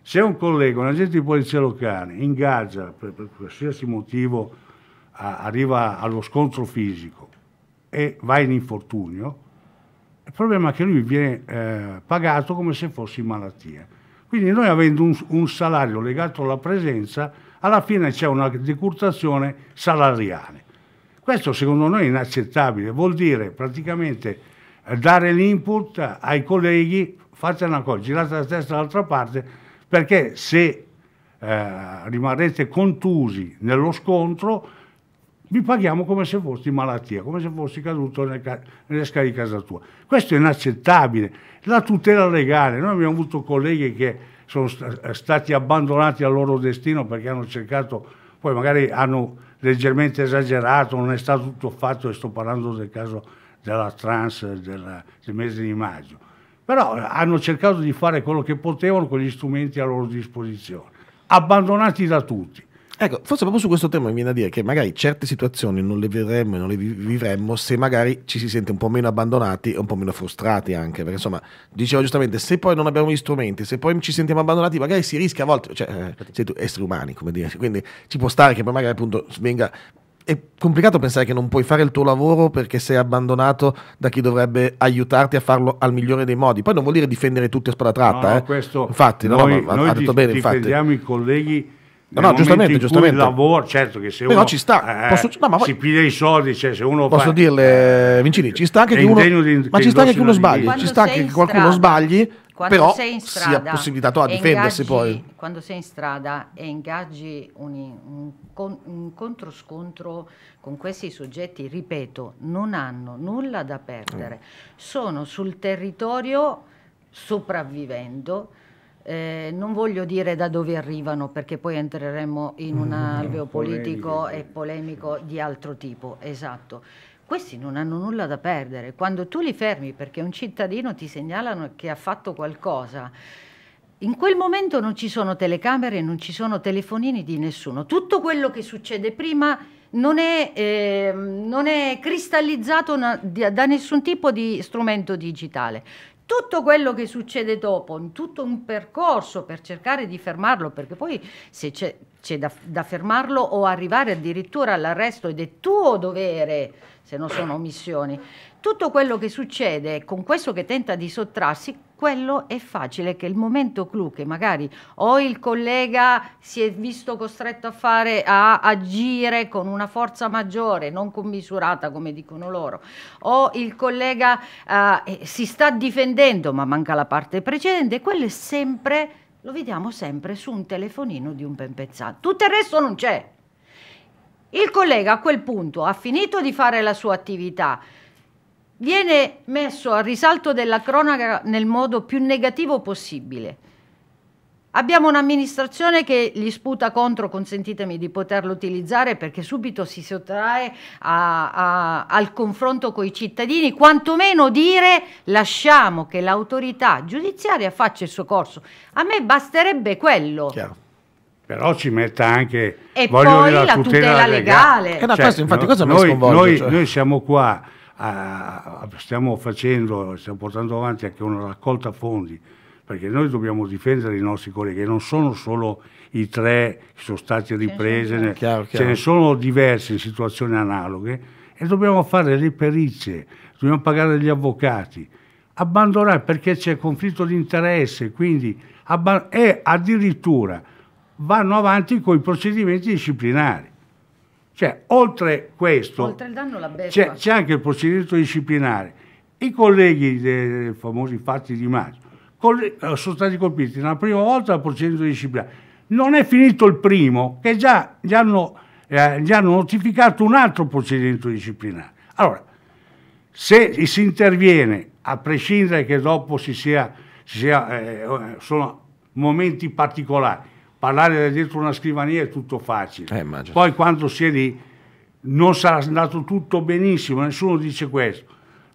se un collega, un agente di polizia locale, ingaggia per, per qualsiasi motivo, a- arriva allo scontro fisico e va in infortunio, il problema è che lui viene eh, pagato come se fosse in malattia. Quindi noi avendo un, un salario legato alla presenza, alla fine c'è una decurtazione salariale. Questo secondo noi è inaccettabile, vuol dire praticamente eh, dare l'input ai colleghi, fate una cosa, girate la testa dall'altra parte, perché se eh, rimarrete contusi nello scontro vi paghiamo come se fossi in malattia, come se fossi caduto nel ca- nelle scale di casa tua. Questo è inaccettabile. La tutela legale, noi abbiamo avuto colleghi che sono st- stati abbandonati al loro destino perché hanno cercato, poi magari hanno leggermente esagerato, non è stato tutto fatto, e sto parlando del caso della trans della, del mese di maggio. Però eh, hanno cercato di fare quello che potevano con gli strumenti a loro disposizione, abbandonati da tutti. Ecco, forse proprio su questo tema mi viene a dire che magari certe situazioni non le vedremmo e non le vivremmo se magari ci si sente un po' meno abbandonati e un po' meno frustrati anche, perché insomma, dicevo giustamente, se poi non abbiamo gli strumenti, se poi ci sentiamo abbandonati, magari si rischia a volte, cioè, eh, tu, esseri umani, come dire, quindi ci può stare che poi magari appunto venga è complicato pensare che non puoi fare il tuo lavoro perché sei abbandonato da chi dovrebbe aiutarti a farlo al migliore dei modi. Poi non vuol dire difendere tutti a spada tratta. No, eh. Infatti, noi, no, ma, noi ha detto bene, difendiamo infatti. i colleghi No, giustamente, giustamente. Il lavoro, certo che se Però uno ci sta. Eh, posso, no, ma poi, si piglia i soldi, cioè, se uno Posso fa, dirle, eh, Vincini, ci sta anche che uno, di, ma ci sta anche che uno sbagli, ci sta anche che qualcuno sbagli, però sei in strada, sia possibilitato a difendersi poi. Quando sei in strada e ingaggi un, un, un, un controscontro con questi soggetti, ripeto, non hanno nulla da perdere, mm. sono sul territorio sopravvivendo eh, non voglio dire da dove arrivano perché poi entreremo in un mm, alveo politico e polemico di altro tipo, esatto. Questi non hanno nulla da perdere. Quando tu li fermi perché un cittadino ti segnalano che ha fatto qualcosa, in quel momento non ci sono telecamere, non ci sono telefonini di nessuno. Tutto quello che succede prima non è, eh, non è cristallizzato da nessun tipo di strumento digitale tutto quello che succede dopo, in tutto un percorso per cercare di fermarlo, perché poi se c'è, c'è da, da, fermarlo o arrivare addirittura all'arresto ed è tuo dovere, se non sono omissioni, tutto quello che succede con questo che tenta di sottrarsi, quello è facile che il momento clou che magari o il collega si è visto costretto a fare a agire con una forza maggiore, non commisurata come dicono loro, o il collega eh, eh si sta difendendo ma manca la parte precedente, quello è sempre lo vediamo sempre su un telefonino di un pempezzato. Tutto il resto non c'è. Il collega a quel punto ha finito di fare la sua attività, viene messo a risalto della cronaca nel modo più negativo possibile. Abbiamo un'amministrazione che gli sputa contro, consentitemi di poterlo utilizzare, perché subito si sottrae a, a, al confronto con i cittadini, quantomeno dire lasciamo che l'autorità giudiziaria faccia il suo corso. A me basterebbe quello. Chiaro. Però ci metta anche e poi la tutela, tutela legale. legale. Eh, cioè, questo, infatti, no, cosa noi, mi sconvolge? Noi, cioè. noi siamo qua eh, stiamo facendo, stiamo portando avanti anche una raccolta fondi, perché noi dobbiamo difendere i nostri colleghi, non sono solo i tre che sono stati ripresi, ne, ce ne sono diversi in situazioni analoghe, e dobbiamo fare le perizie, dobbiamo pagare gli avvocati, abbandonare perché c'è conflitto di interesse, quindi e addirittura vanno avanti con i procedimenti disciplinari. Cioè, oltre questo, oltre il danno, la c'è, c'è anche il procedimento disciplinare. I colleghi dei famosi fatti di maggio eh, sono stati colpiti una prima volta dal procedimento disciplinare. Non è finito il primo, che già gli hanno, eh, gli hanno notificato un altro procedimento disciplinare. Allora, se si interviene, a prescindere che dopo si sia, si sia eh, eh sono momenti particolari, parlare da dietro una scrivania è tutto facile. Eh, Poi quando si è lì non sarà andato tutto benissimo, nessuno dice questo,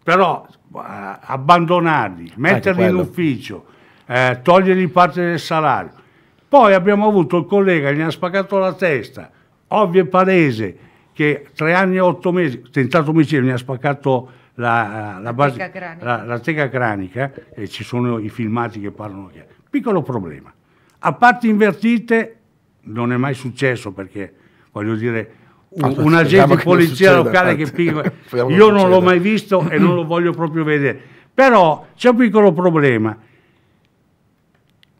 però eh, abbandonarli, metterli in ufficio, eh, togliergli parte del salario. Poi abbiamo avuto il collega che gli ha spaccato la testa, ovvio e palese, che tre anni e otto mesi, tentato omicidio, mi ha spaccato la, eh, la, base, la, teca la, teca cranica, eh, e ci sono i filmati che parlano chiaro. Piccolo problema. A parti invertite non è mai successo perché, voglio dire, ah, un, agente di polizia locale che piglia, <laughs> io non l'ho mai visto e non lo voglio proprio vedere. Però c'è un piccolo problema.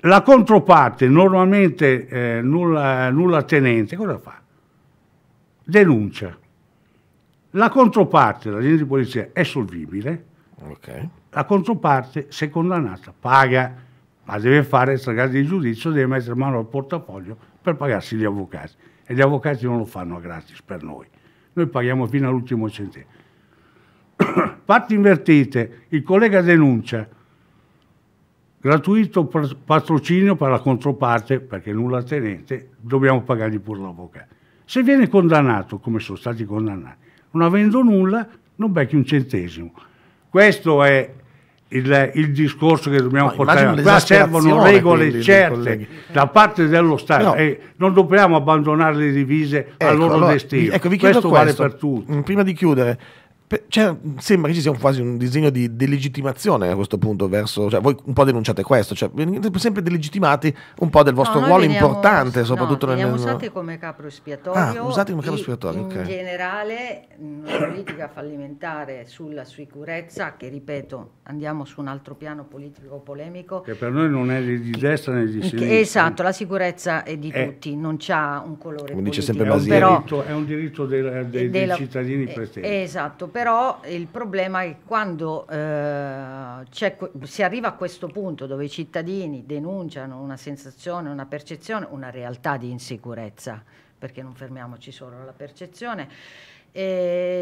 La controparte, normalmente eh, nulla, nulla tenente, cosa fa? Denuncia. La controparte, l'agente di polizia, è solvibile. Okay. La controparte, se condannata, paga ma deve fare questa casa di giudizio, deve mettere mano al portafoglio per pagarsi gli avvocati. E gli avvocati non lo fanno gratis per noi. Noi paghiamo fino all'ultimo centesimo. <coughs> Fatti invertite, il collega denuncia, gratuito patrocinio per la controparte, perché nulla tenente, dobbiamo pagargli pure l'avvocato. Se viene condannato, come sono stati condannati, non avendo nulla, non becchi un centesimo. Questo è il, il, discorso che dobbiamo no, portare qua servono regole quindi, certe da parte dello Stato no. e eh, non dobbiamo abbandonare le divise ecco, al loro allora, destino ecco, vi questo, questo vale per tutti prima di chiudere cioè, sembra che ci sia quasi un disegno di delegittimazione a questo punto verso, cioè, voi un po' denunciate questo, cioè, venite sempre delegittimati un po' del vostro no, ruolo veniamo, importante, soprattutto no, nel... usate come capro espiatorio. Ah, usate come capro espiatorio, In okay. generale, una mm, politica fallimentare sulla sicurezza, che ripeto, andiamo su un altro piano politico polemico. Che per noi non è di destra né di sinistra. Esatto, la sicurezza è di è, eh. tutti, non c'ha un colore come politico. Dice sempre è, un diritto, è un diritto dei, dei, della, dei cittadini eh, presenti. Esatto, però il problema è che quando eh, si arriva a questo punto dove i cittadini denunciano una sensazione, una percezione, una realtà di insicurezza, perché non fermiamoci solo alla percezione,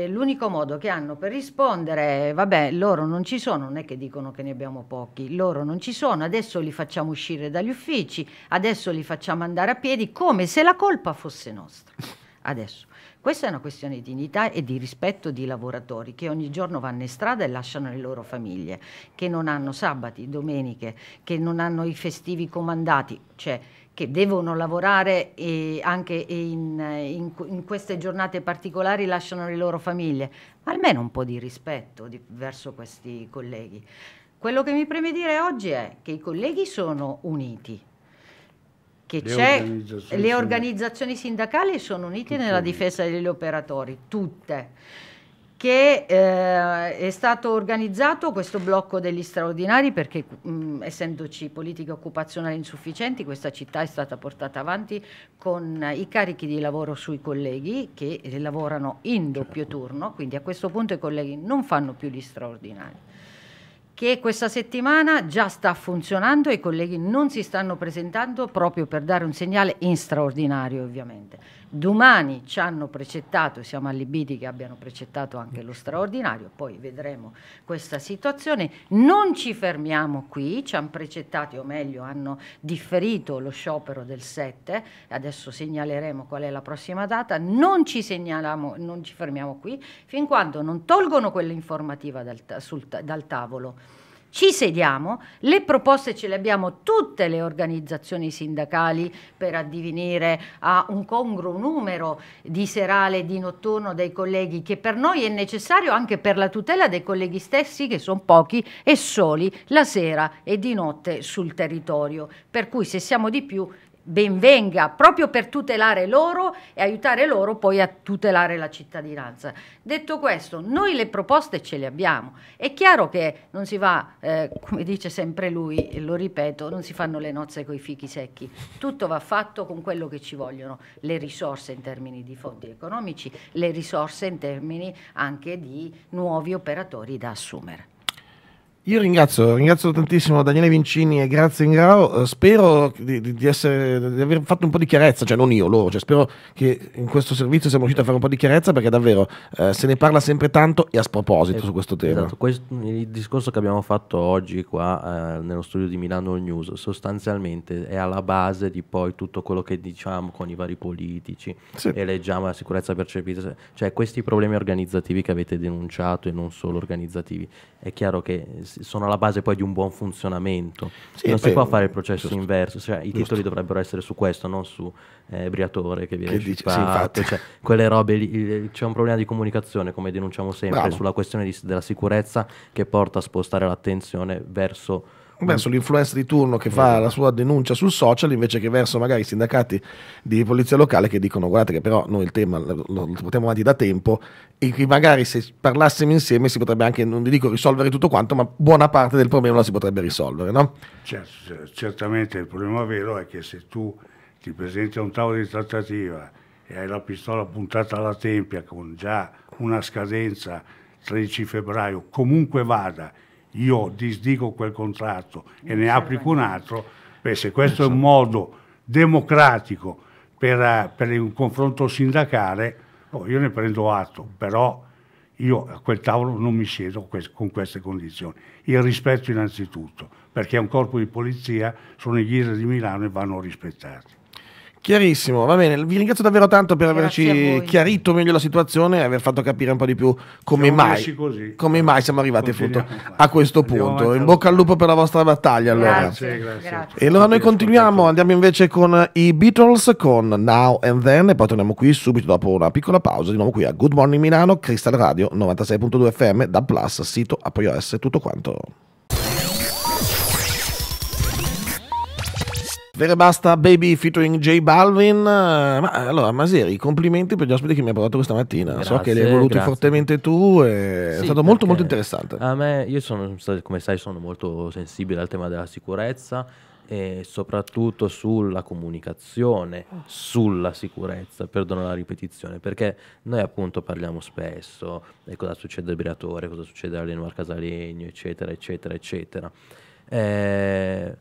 l'unico modo che hanno per rispondere è vabbè loro non ci sono, non è che dicono che ne abbiamo pochi, loro non ci sono, adesso li facciamo uscire dagli uffici, adesso li facciamo andare a piedi come se la colpa fosse nostra. Adesso. Questa è una questione di dignità e di rispetto di lavoratori che ogni giorno vanno in strada e lasciano le loro famiglie, che non hanno sabati, domeniche, che non hanno i festivi comandati, cioè che devono lavorare e anche in, in, in queste giornate particolari lasciano le loro famiglie. Almeno un po' di rispetto di, verso questi colleghi. Quello che mi preme dire oggi è che i colleghi sono uniti, che le c'è, organizzazioni le organizzazioni sindacali sono unite nella difesa degli operatori, tutte che eh, è stato organizzato questo blocco degli straordinari perché mh, essendoci politiche occupazionali insufficienti questa città è stata portata avanti con i carichi di lavoro sui colleghi che lavorano in doppio certo. turno, quindi a questo punto i colleghi non fanno più gli straordinari che questa settimana già sta funzionando e i colleghi non si stanno presentando proprio per dare un segnale in straordinario ovviamente. Domani ci hanno precettato, siamo allibiti che abbiano precettato anche lo straordinario, poi vedremo questa situazione. Non ci fermiamo qui, ci hanno precettati, o meglio hanno differito lo sciopero del 7, adesso segnaleremo qual è la prossima data, non ci, non ci fermiamo qui, fin quando non tolgono quell'informativa dal, dal tavolo ci sediamo, le proposte ce le abbiamo tutte le organizzazioni sindacali per addivenire a un congruo numero di serale e di notturno dei colleghi che per noi è necessario anche per la tutela dei colleghi stessi che sono pochi e soli la sera e di notte sul territorio. Per cui se siamo di più benvenga proprio per tutelare loro e aiutare loro poi a tutelare la cittadinanza. Detto questo, noi le proposte ce le abbiamo. È chiaro che non si va, eh, come dice sempre lui, e lo ripeto, non si fanno le nozze con i fichi secchi. Tutto va fatto con quello che ci vogliono, le risorse in termini di fondi economici, le risorse in termini anche di nuovi operatori da assumere. Io ringrazio, ringrazio tantissimo Daniele Vincini e grazie Ingrao. Eh, spero di, di, essere, di, aver fatto un po' di chiarezza, cioè non io, loro. Cioè spero che in questo servizio siamo riusciti a fare un po' di chiarezza perché davvero eh, se ne parla sempre tanto e a sproposito eh, su questo tema. Esatto, questo, il discorso che abbiamo fatto oggi qua eh, nello studio di Milano All News sostanzialmente è alla base di poi tutto quello che diciamo con i vari politici sì. e leggiamo la sicurezza percepita. Cioè questi problemi organizzativi che avete denunciato e non solo organizzativi, è chiaro che sono alla base poi di un buon funzionamento. Sì, non si può fare il processo giusto, inverso, cioè, i giusto. titoli dovrebbero essere su questo, non su eh, Briatore che viene che dice, citato, sì, cioè, quelle robe lì, c'è un problema di comunicazione, come denunciamo sempre, Bravo. sulla questione di, della sicurezza che porta a spostare l'attenzione verso verso mm. l'influencer di turno che fa mm. la sua denuncia sul social invece che verso magari i sindacati di polizia locale che dicono guardate che però noi il tema lo, lo portiamo avanti da tempo e che magari se parlassimo insieme si potrebbe anche, non vi dico risolvere tutto quanto, ma buona parte del problema la si potrebbe risolvere, no? Certo, certamente il problema vero è che se tu ti presenti a un tavolo di trattativa e hai la pistola puntata alla tempia con già una scadenza 13 febbraio, comunque vada, io disdico quel contratto e ne applico un altro, beh, se questo è un modo democratico per, eh, per un confronto sindacale, oh, io ne prendo atto, però io a quel tavolo non mi siedo con queste condizioni. Il rispetto innanzitutto, perché è un corpo di polizia, sono i ghiri di Milano e vanno rispettati. Chiarissimo, va bene, vi ringrazio davvero tanto per Grazie averci chiarito meglio la situazione e aver fatto capire un po' di più come, mai, come mai, siamo arrivati appunto, a questo Andiamo punto. In bocca al lupo per la vostra battaglia allora. Grazie, grazie. grazie. E allora noi continuiamo, andiamo invece con i Beatles con Now and Then e poi torniamo qui subito dopo una piccola pausa, di nuovo qui a Good Morning Milano, Crystal Radio 96.2 FM, da Plus, sito a iOS, tutto quanto. Vere basta Baby featuring J Balvin. Ma allora, Maseri, complimenti per gli ospiti che mi hai portato questa mattina. Grazie, so che li hai voluti grazie. fortemente tu. Sì, è stato molto, molto interessante. A me, io sono, come sai, sono molto sensibile al tema della sicurezza e soprattutto sulla comunicazione, sulla sicurezza, perdono la ripetizione, perché noi appunto parliamo spesso di cosa succede al Briatore, cosa succede a Lenoir Casalegno, eccetera, eccetera, eccetera. Eh,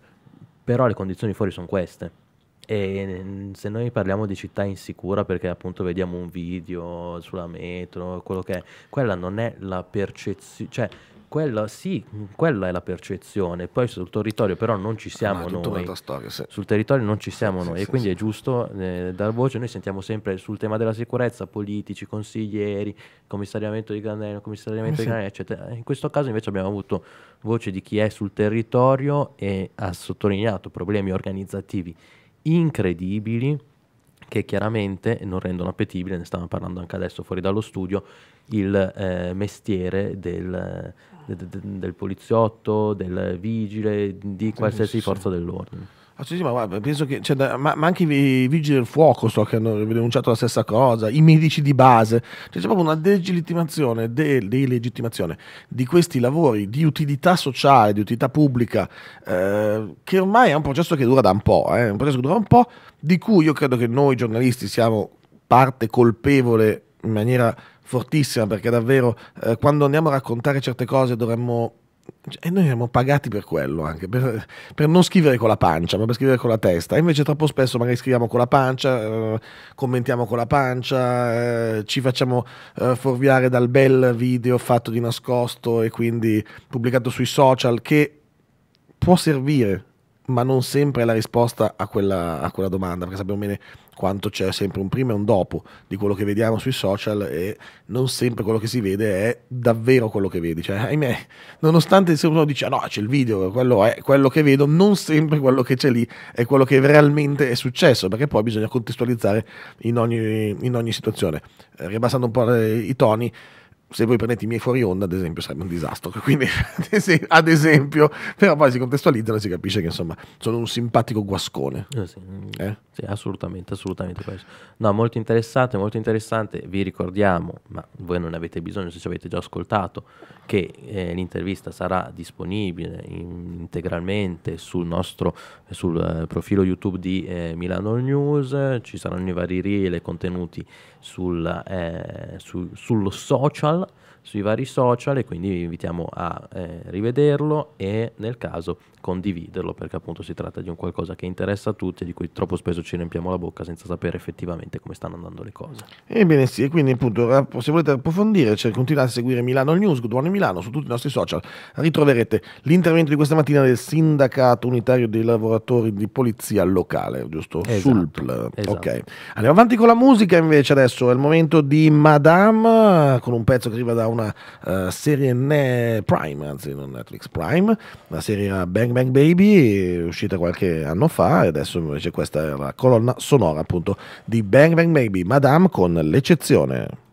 però le condizioni fuori sono queste. E se noi parliamo di città insicura perché appunto vediamo un video sulla metro, quello che è, quella non è la percezione, cioè quella, sì, quella è la percezione, poi sul territorio però non ci ah, siamo no, noi, storia, sì. sul territorio non ci siamo sì, noi sì, e quindi è giusto eh, dar voce, noi sentiamo sempre sul tema della sicurezza politici, consiglieri, commissariamento di Granello, commissariamento eh, di Granello, eccetera. In questo caso invece abbiamo avuto voce di chi è sul territorio e ha sottolineato problemi organizzativi incredibili che chiaramente non rendono appetibile, ne stavamo parlando anche adesso fuori dallo studio, il eh, mestiere del, de, de, del poliziotto, del vigile, di qualsiasi sì, forza dell'ordine. Ah, sì, ma, guarda, che, cioè, da, ma, ma anche i, i vigili del fuoco so che hanno denunciato la stessa cosa, i medici di base, cioè, c'è proprio una delegittimazione, de, delegittimazione, di questi lavori di utilità sociale, di utilità pubblica, eh, che ormai è un processo che dura da un po', eh, un processo che dura un po', di cui io credo che noi giornalisti siamo parte colpevole in maniera fortissima perché davvero eh, quando andiamo a raccontare certe cose dovremmo e noi siamo pagati per quello anche per, per, non scrivere con la pancia ma per scrivere con la testa invece troppo spesso magari scriviamo con la pancia eh, commentiamo con la pancia eh, ci facciamo eh, forviare dal bel video fatto di nascosto e quindi pubblicato sui social che può servire ma non sempre è la risposta a quella, a quella, domanda, perché sappiamo bene quanto c'è sempre un prima e un dopo di quello che vediamo sui social e non sempre quello che si vede è davvero quello che vedi. Cioè, ahimè, nonostante se uno dice ah, no, c'è il video, quello è quello che vedo, non sempre quello che c'è lì è quello che realmente è successo, perché poi bisogna contestualizzare in ogni, in ogni situazione. Eh, Ribassando un po' i toni, se voi prendete i miei fuori onda, ad esempio, sarebbe un disastro. <laughs> Quindi, ad esempio, però poi si contestualizzano e si capisce che insomma sono un simpatico guascone. Eh sì, eh? sì, assolutamente, assolutamente. No, molto interessante, molto interessante. Vi ricordiamo, ma voi non ne avete bisogno se ci avete già ascoltato, che eh, l'intervista sarà disponibile in, integralmente sul nostro sul, eh, profilo YouTube di eh, Milano News. Ci saranno i vari reel e contenuti sul, eh, su, sullo social sui vari social e quindi vi invitiamo a eh, rivederlo e nel caso condividerlo perché appunto si tratta di un qualcosa che interessa a tutti e di cui troppo spesso ci riempiamo la bocca senza sapere effettivamente come stanno andando le cose. Ebbene sì, e quindi appunto eh, se volete approfondire, cioè, continuate a seguire Milano News, Good Morning Milano su tutti i nostri social, ritroverete l'intervento di questa mattina del sindacato unitario dei lavoratori di polizia locale, giusto? Esatto, Sulpl. Esatto. Ok. Andiamo avanti con la musica invece adesso, è il momento di Madame con un pezzo che arriva da una uh, serie ne- Prime, anzi non Netflix Prime, la serie Bang Bang Baby, uscita qualche anno fa, e adesso invece questa è la colonna sonora appunto di Bang Bang Baby, Madame con l'eccezione.